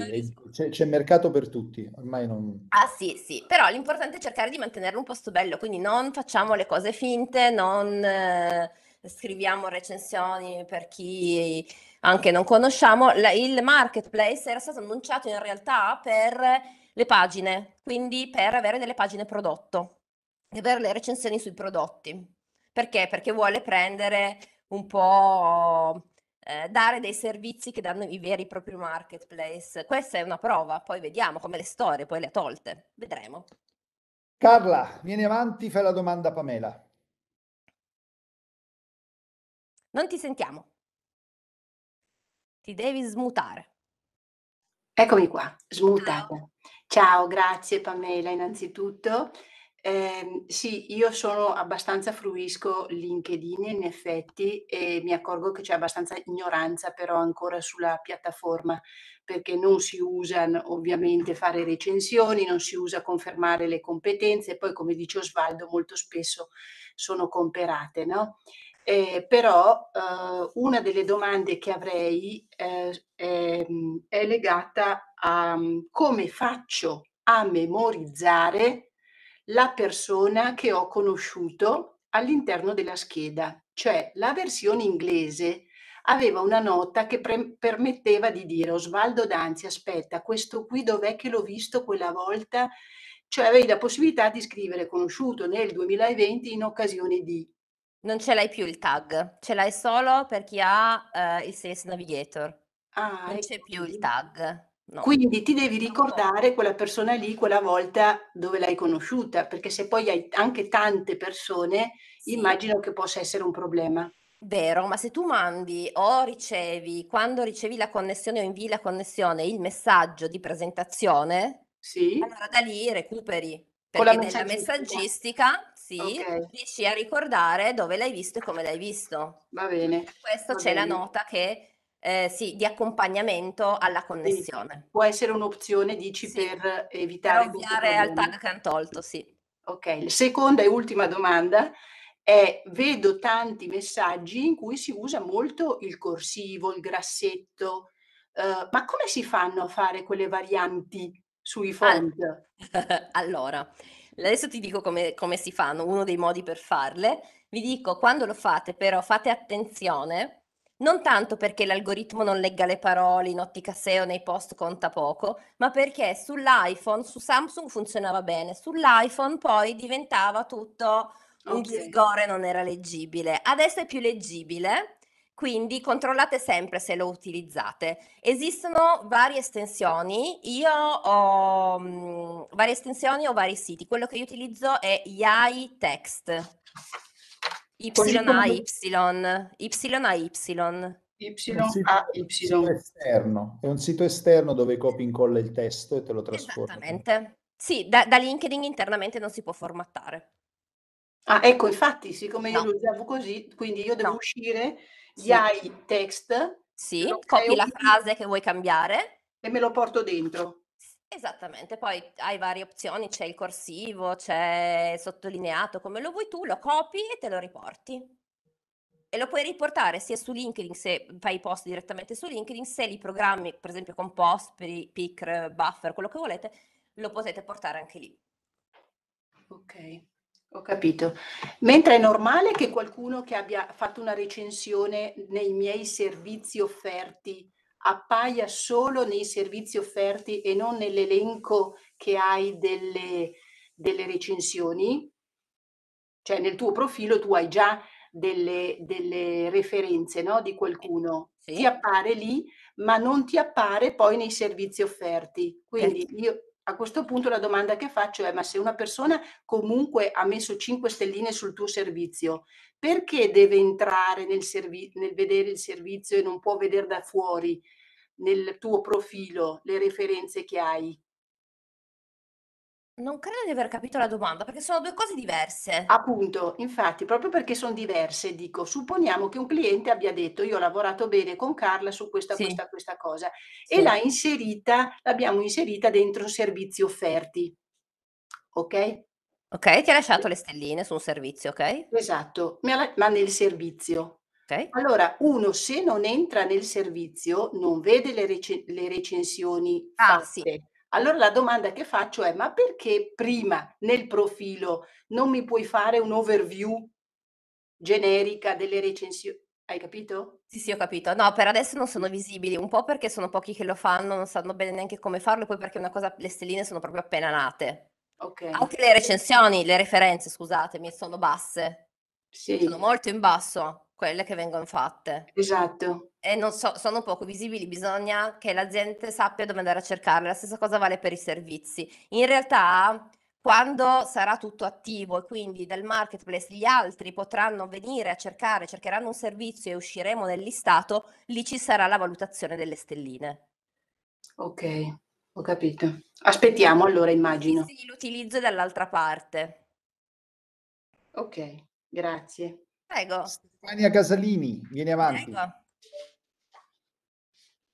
c'è, c'è, mercato per tutti, ormai non... Ah sì, sì, però l'importante è cercare di mantenerlo un posto bello, quindi non facciamo le cose finte, non eh, scriviamo recensioni per chi anche non conosciamo. La, il marketplace era stato annunciato in realtà per le pagine, quindi per avere delle pagine prodotto e per le recensioni sui prodotti. Perché? Perché vuole prendere un po' Eh, dare dei servizi che danno i veri e propri marketplace. Questa è una prova, poi vediamo come le storie, poi le ha tolte, vedremo. Carla, vieni avanti, fai la domanda a Pamela. Non ti sentiamo. Ti devi smutare. Eccomi qua, smutata. Ciao grazie Pamela innanzitutto. Eh, sì, io sono abbastanza fruisco LinkedIn in effetti e mi accorgo che c'è abbastanza ignoranza però ancora sulla piattaforma perché non si usano ovviamente fare recensioni, non si usa confermare le competenze, poi come dice Osvaldo molto spesso sono comperate, no? Eh, però eh, una delle domande che avrei eh, ehm, è legata a mm, come faccio a memorizzare la persona che ho conosciuto all'interno della scheda, cioè la versione inglese aveva una nota che pre- permetteva di dire Osvaldo Danzi, aspetta, questo qui dov'è che l'ho visto quella volta? Cioè avevi la possibilità di scrivere conosciuto nel 2020 in occasione di... Non ce l'hai più il tag, ce l'hai solo per chi ha eh, il Sales Navigator. Ah, non c'è più il tag. No. Quindi ti devi ricordare quella persona lì, quella volta dove l'hai conosciuta, perché se poi hai anche tante persone, sì. immagino che possa essere un problema. Vero, ma se tu mandi o ricevi, quando ricevi la connessione o invii la connessione, il messaggio di presentazione, sì. allora da lì recuperi. Perché Con la nella messaggistica, sì, okay. riesci a ricordare dove l'hai visto e come l'hai visto. Va bene. questo Va c'è bene. la nota che eh, sì, di accompagnamento alla connessione. Sì, può essere un'opzione, dici, sì, per evitare... Per ovviare al tag che hanno tolto, sì. Ok, seconda e ultima domanda è, vedo tanti messaggi in cui si usa molto il corsivo, il grassetto, eh, ma come si fanno a fare quelle varianti sui font? allora, adesso ti dico come, come si fanno, uno dei modi per farle. Vi dico, quando lo fate però fate attenzione non tanto perché l'algoritmo non legga le parole in ottica SEO nei post conta poco, ma perché sull'iPhone, su Samsung funzionava bene, sull'iPhone poi diventava tutto un disgore, okay. non era leggibile. Adesso è più leggibile, quindi controllate sempre se lo utilizzate. Esistono varie estensioni, io ho um, varie estensioni o vari siti, quello che io utilizzo è Yai Text. Y Così a come- Y, Y a Y. Y È un sito, A Y. esterno, è un sito esterno dove copy incolla il testo e te lo trasforma. Esattamente. Sì, da, da LinkedIn internamente non si può formattare. Ah, ecco, infatti, siccome io No. lo usavo così, quindi io devo No. uscire gli Sì. AI text Sì, copi la frase che vuoi cambiare e me lo porto dentro. Esattamente, poi hai varie opzioni, c'è il corsivo, c'è sottolineato, come lo vuoi tu, lo copi e te lo riporti. E lo puoi riportare sia su LinkedIn, se fai i post direttamente su LinkedIn, se li programmi, per esempio con post, pick, buffer, quello che volete, lo potete portare anche lì. Ok, ho capito. Mentre è normale che qualcuno che abbia fatto una recensione nei miei servizi offerti appaia solo nei servizi offerti e non nell'elenco che hai delle, delle recensioni, cioè nel tuo profilo tu hai già delle, delle referenze no, di qualcuno, sì. ti appare lì, ma non ti appare poi nei servizi offerti. Quindi certo. io a questo punto la domanda che faccio è, ma se una persona comunque ha messo 5 stelline sul tuo servizio, perché deve entrare nel, servi- nel vedere il servizio e non può vedere da fuori nel tuo profilo le referenze che hai? Non credo di aver capito la domanda, perché sono due cose diverse. Appunto, infatti, proprio perché sono diverse, dico, supponiamo che un cliente abbia detto: "Io ho lavorato bene con Carla su questa, Sì. questa, questa cosa" e l'ha inserita l'abbiamo inserita dentro servizi offerti. Ok? Ok, ti ha lasciato le stelline su un servizio, ok? Esatto, ma nel servizio. Okay. Allora, uno se non entra nel servizio, non vede le rece le recensioni Ah, sì. Allora la domanda che faccio è, ma perché prima nel profilo non mi puoi fare un'overview generica delle recensioni? Hai capito? Sì, sì, ho capito. No, per adesso non sono visibili, un po' perché sono pochi che lo fanno, non sanno bene neanche come farlo, e poi perché una cosa, le stelline sono proprio appena nate. Okay. Anche le recensioni, le referenze, scusatemi, sono basse. Sì. Sono molto in basso quelle che vengono fatte. Esatto e non so, sono poco visibili, bisogna che la gente sappia dove andare a cercarle. La stessa cosa vale per i servizi. In realtà, quando sarà tutto attivo e quindi dal marketplace gli altri potranno venire a cercare, cercheranno un servizio e usciremo nel listato, lì ci sarà la valutazione delle stelline. Ok, ho capito. Aspettiamo allora, immagino. Sì, l'utilizzo dall'altra parte. Ok, grazie. Prego. Stefania Casalini, vieni avanti. Prego.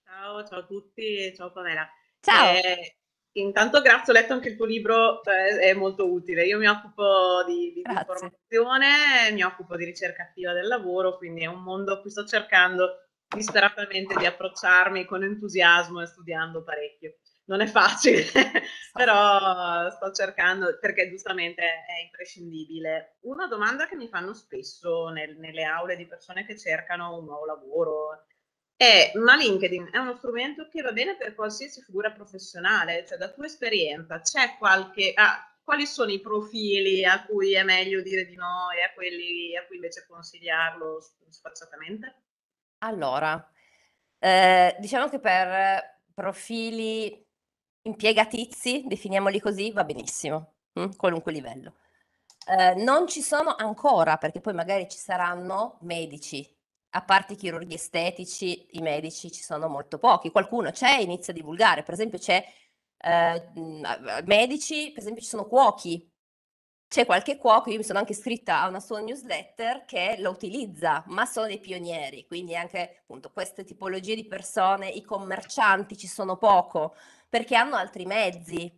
Ciao, ciao a tutti ciao Pamela. Ciao. Eh, intanto grazie, ho letto anche il tuo libro, cioè, è molto utile. Io mi occupo di, di, di formazione, mi occupo di ricerca attiva del lavoro, quindi è un mondo a cui sto cercando disperatamente di approcciarmi con entusiasmo e studiando parecchio non è facile, però sto cercando perché giustamente è imprescindibile. Una domanda che mi fanno spesso nel, nelle aule di persone che cercano un nuovo lavoro è, ma LinkedIn è uno strumento che va bene per qualsiasi figura professionale, cioè da tua esperienza c'è qualche... Ah, quali sono i profili a cui è meglio dire di no e a quelli a cui invece consigliarlo sfacciatamente? Allora, eh, diciamo che per profili impiegatizi, definiamoli così, va benissimo, mh? Mm, qualunque livello. Eh, non ci sono ancora, perché poi magari ci saranno medici, a parte i chirurghi estetici, i medici ci sono molto pochi, qualcuno c'è e inizia a divulgare, per esempio c'è eh, mm, medici, per esempio ci sono cuochi, c'è qualche cuoco, io mi sono anche iscritta a una sua newsletter che lo utilizza, ma sono dei pionieri, quindi anche appunto queste tipologie di persone, i commercianti ci sono poco, perché hanno altri mezzi.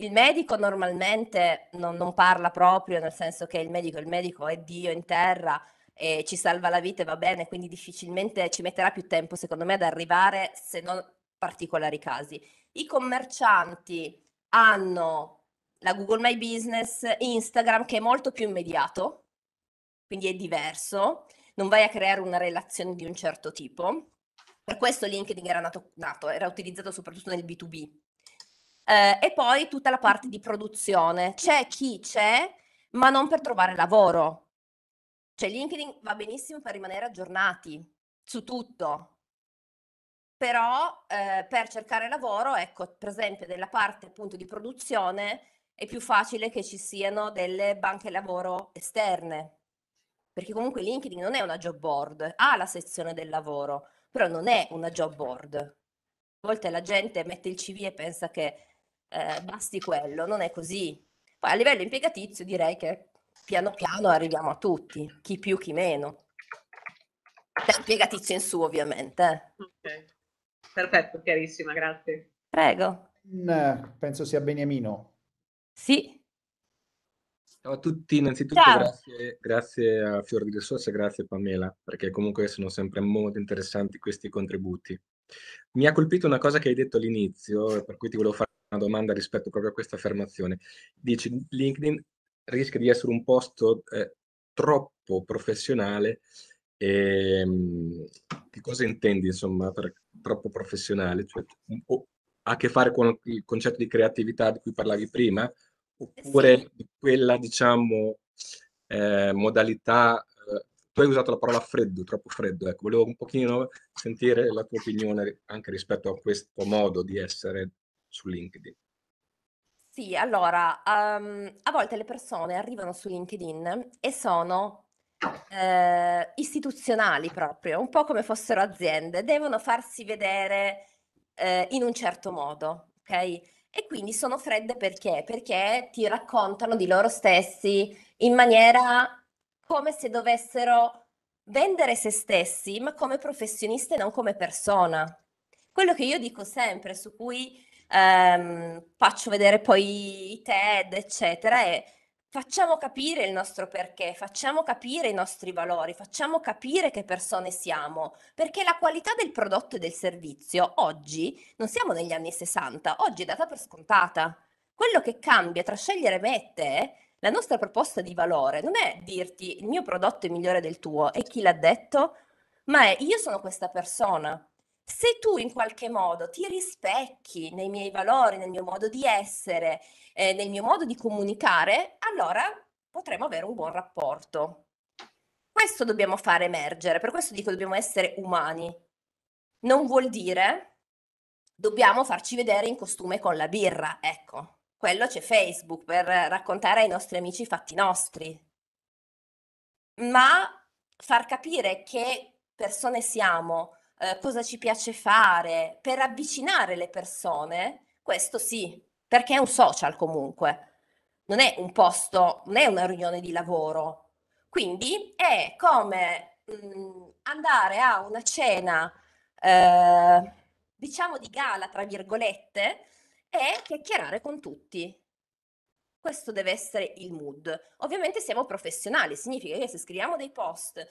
Il medico normalmente non, non parla proprio, nel senso che il medico, il medico è Dio in terra, e ci salva la vita e va bene, quindi difficilmente ci metterà più tempo, secondo me, ad arrivare se non particolari casi. I commercianti hanno la Google My Business, Instagram, che è molto più immediato, quindi è diverso, non vai a creare una relazione di un certo tipo. Per questo LinkedIn era nato, nato era utilizzato soprattutto nel B2B. Eh, e poi tutta la parte di produzione. C'è chi c'è, ma non per trovare lavoro. Cioè LinkedIn va benissimo per rimanere aggiornati su tutto, però eh, per cercare lavoro, ecco, per esempio nella parte appunto di produzione, è più facile che ci siano delle banche lavoro esterne, perché comunque LinkedIn non è una job board, ha la sezione del lavoro, però non è una job board. A volte la gente mette il CV e pensa che eh, basti quello, non è così. Poi a livello impiegatizio direi che piano piano arriviamo a tutti, chi più chi meno. Da Impiegatizio in su ovviamente. Eh. Ok, perfetto, chiarissima, grazie. Prego. Mm, penso sia Beniamino. Sì. Ciao a tutti, innanzitutto grazie, grazie a Fior di Risorse, grazie a Pamela, perché comunque sono sempre molto interessanti questi contributi. Mi ha colpito una cosa che hai detto all'inizio, per cui ti volevo fare una domanda rispetto proprio a questa affermazione. Dici, LinkedIn rischia di essere un posto eh, troppo professionale. E, ehm, che cosa intendi, insomma, per troppo professionale? Cioè, o, ha a che fare con il concetto di creatività di cui parlavi prima, eh oppure sì. quella, diciamo, eh, modalità... Eh, tu hai usato la parola freddo, troppo freddo, ecco, volevo un pochino sentire la tua opinione anche rispetto a questo modo di essere su LinkedIn. Sì, allora, um, a volte le persone arrivano su LinkedIn e sono eh, istituzionali proprio, un po' come fossero aziende, devono farsi vedere eh, in un certo modo, ok? E quindi sono fredde perché? Perché ti raccontano di loro stessi in maniera come se dovessero vendere se stessi, ma come professioniste, non come persona. Quello che io dico sempre, su cui ehm, faccio vedere poi i TED, eccetera, è facciamo capire il nostro perché, facciamo capire i nostri valori, facciamo capire che persone siamo, perché la qualità del prodotto e del servizio oggi non siamo negli anni 60, oggi è data per scontata. Quello che cambia tra scegliere me e te, la nostra proposta di valore, non è dirti il mio prodotto è migliore del tuo e chi l'ha detto, ma è io sono questa persona, se tu in qualche modo ti rispecchi nei miei valori, nel mio modo di essere, eh, nel mio modo di comunicare, allora potremo avere un buon rapporto. Questo dobbiamo fare emergere, per questo dico dobbiamo essere umani. Non vuol dire dobbiamo farci vedere in costume con la birra, ecco. Quello c'è Facebook per raccontare ai nostri amici i fatti nostri. Ma far capire che persone siamo, eh, cosa ci piace fare, per avvicinare le persone, questo sì, perché è un social comunque, non è un posto, non è una riunione di lavoro. Quindi è come mh, mm, andare a una cena, eh, diciamo di gala, tra virgolette, e chiacchierare con tutti. Questo deve essere il mood. Ovviamente siamo professionali, significa che se scriviamo dei post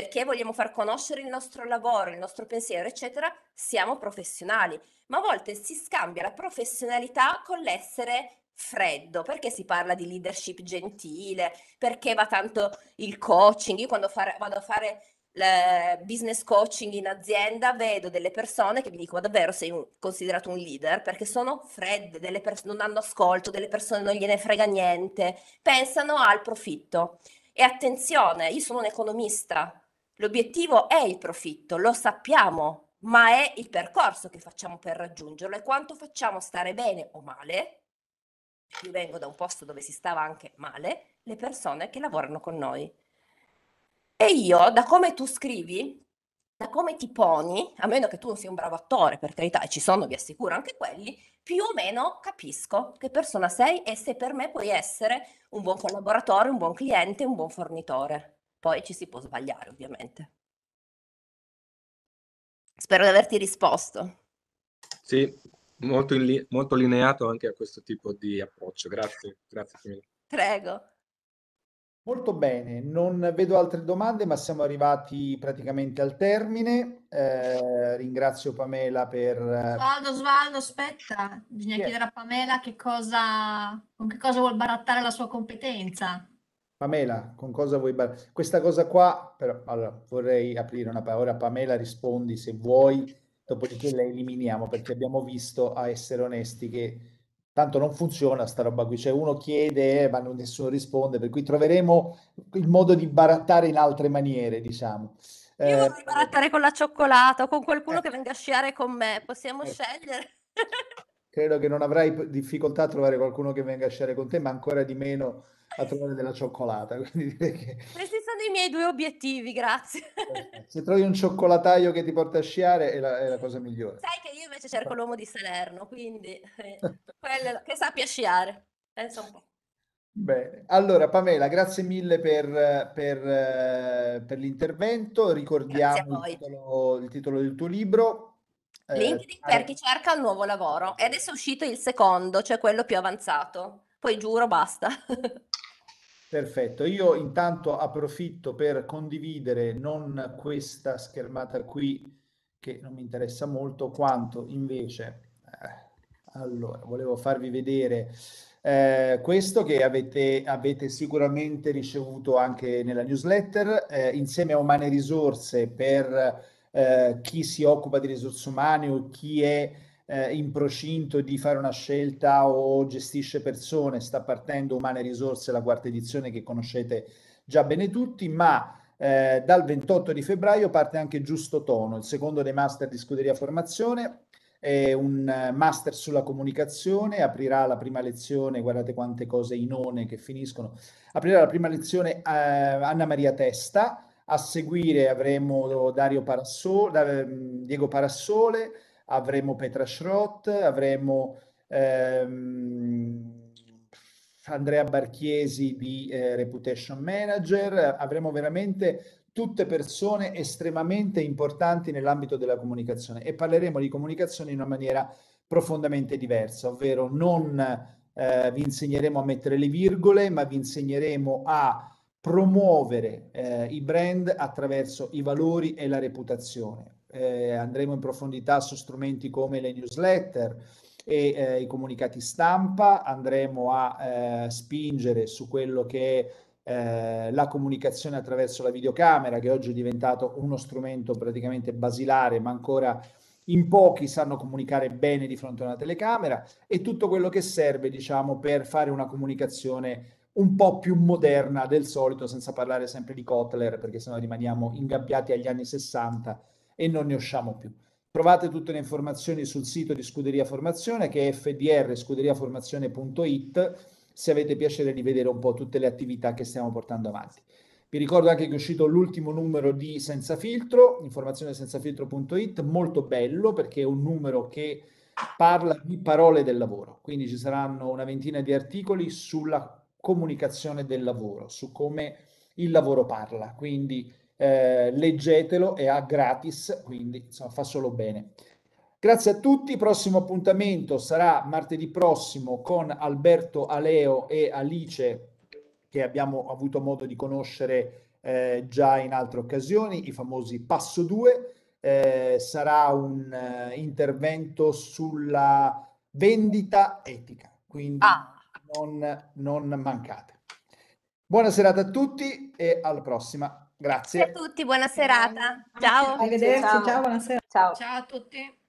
perché vogliamo far conoscere il nostro lavoro, il nostro pensiero, eccetera, siamo professionali. Ma a volte si scambia la professionalità con l'essere freddo, perché si parla di leadership gentile, perché va tanto il coaching. Io quando fare, vado a fare business coaching in azienda vedo delle persone che mi dicono davvero sei un, considerato un leader perché sono fredde, delle pers- non hanno ascolto, delle persone non gliene frega niente, pensano al profitto. E attenzione, io sono un economista, L'obiettivo è il profitto, lo sappiamo, ma è il percorso che facciamo per raggiungerlo e quanto facciamo stare bene o male. Io vengo da un posto dove si stava anche male, le persone che lavorano con noi. E io, da come tu scrivi, da come ti poni, a meno che tu non sia un bravo attore, per carità, e ci sono, vi assicuro, anche quelli, più o meno capisco che persona sei e se per me puoi essere un buon collaboratore, un buon cliente, un buon fornitore. Poi ci si può sbagliare, ovviamente. Spero di averti risposto. Sì, molto, li- molto lineato anche a questo tipo di approccio. Grazie, grazie mille. Prego. Molto bene, non vedo altre domande, ma siamo arrivati praticamente al termine. Eh, ringrazio Pamela per... Osvaldo, Osvaldo, aspetta, bisogna yeah. chiedere a Pamela che cosa, con che cosa vuol barattare la sua competenza. Pamela, con cosa vuoi... Bar- questa cosa qua, però, allora, vorrei aprire una parola. Ora Pamela rispondi se vuoi, dopodiché la eliminiamo, perché abbiamo visto, a essere onesti, che tanto non funziona sta roba qui, cioè uno chiede eh, ma nessuno risponde, per cui troveremo il modo di barattare in altre maniere, diciamo. Io eh, vorrei barattare con la cioccolata o con qualcuno eh. che venga a sciare con me, possiamo eh. scegliere. credo che non avrai difficoltà a trovare qualcuno che venga a sciare con te, ma ancora di meno a trovare della cioccolata. Quindi direi che... Questi sono i miei due obiettivi, grazie. Se trovi un cioccolataio che ti porta a sciare è la, è la cosa migliore. Sai che io invece cerco l'uomo di Salerno, quindi eh, quello che sappia sciare. Penso un po'. Bene, allora Pamela, grazie mille per, per, eh, per l'intervento. Ricordiamo il titolo, il titolo del tuo libro, eh, LinkedIn eh. per chi cerca un nuovo lavoro e adesso è uscito il secondo, cioè quello più avanzato. Poi giuro, basta. Perfetto, io intanto approfitto per condividere non questa schermata qui che non mi interessa molto, quanto invece... Eh, allora, volevo farvi vedere eh, questo che avete, avete, sicuramente ricevuto anche nella newsletter, eh, insieme a Umane Risorse per eh, chi si occupa di risorse umane o chi è eh, in procinto di fare una scelta o gestisce persone, sta partendo Umane Risorse, la quarta edizione che conoscete già bene tutti, ma eh, dal 28 di febbraio parte anche Giusto Tono, il secondo dei master di Scuderia Formazione, è un eh, master sulla comunicazione, aprirà la prima lezione, guardate quante cose inone che finiscono, aprirà la prima lezione eh, Anna Maria Testa, a seguire avremo Dario Parassole, ehm, Diego Parassole, avremo Petra Schrott, avremo ehm, Andrea Barchiesi di eh, Reputation Manager, avremo veramente tutte persone estremamente importanti nell'ambito della comunicazione e parleremo di comunicazione in una maniera profondamente diversa, ovvero non eh, vi insegneremo a mettere le virgole, ma vi insegneremo a promuovere eh, i brand attraverso i valori e la reputazione. Eh, andremo in profondità su strumenti come le newsletter e eh, i comunicati stampa, andremo a eh, spingere su quello che è eh, la comunicazione attraverso la videocamera, che oggi è diventato uno strumento praticamente basilare, ma ancora in pochi sanno comunicare bene di fronte a una telecamera, e tutto quello che serve, diciamo, per fare una comunicazione un po' più moderna del solito, senza parlare sempre di Kotler, perché sennò rimaniamo ingabbiati agli anni 60 e non ne usciamo più. Trovate tutte le informazioni sul sito di Scuderia Formazione che è fdrscuderiaformazione.it se avete piacere di vedere un po' tutte le attività che stiamo portando avanti. Vi ricordo anche che è uscito l'ultimo numero di Senza Filtro, informazionesenzafiltro.it, molto bello perché è un numero che parla di parole del lavoro, quindi ci saranno una ventina di articoli sulla comunicazione del lavoro, su come il lavoro parla. Quindi eh, leggetelo, è a gratis, quindi insomma, fa solo bene. Grazie a tutti, prossimo appuntamento sarà martedì prossimo con Alberto Aleo e Alice, che abbiamo avuto modo di conoscere eh, già in altre occasioni, i famosi Passo 2. Eh, sarà un eh, intervento sulla vendita etica. Quindi ah non, non mancate. Buona serata a tutti e alla prossima. Grazie. Ciao a tutti, buona serata. Ciao. Arrivederci, ciao, ciao buonasera. Ciao. ciao a tutti.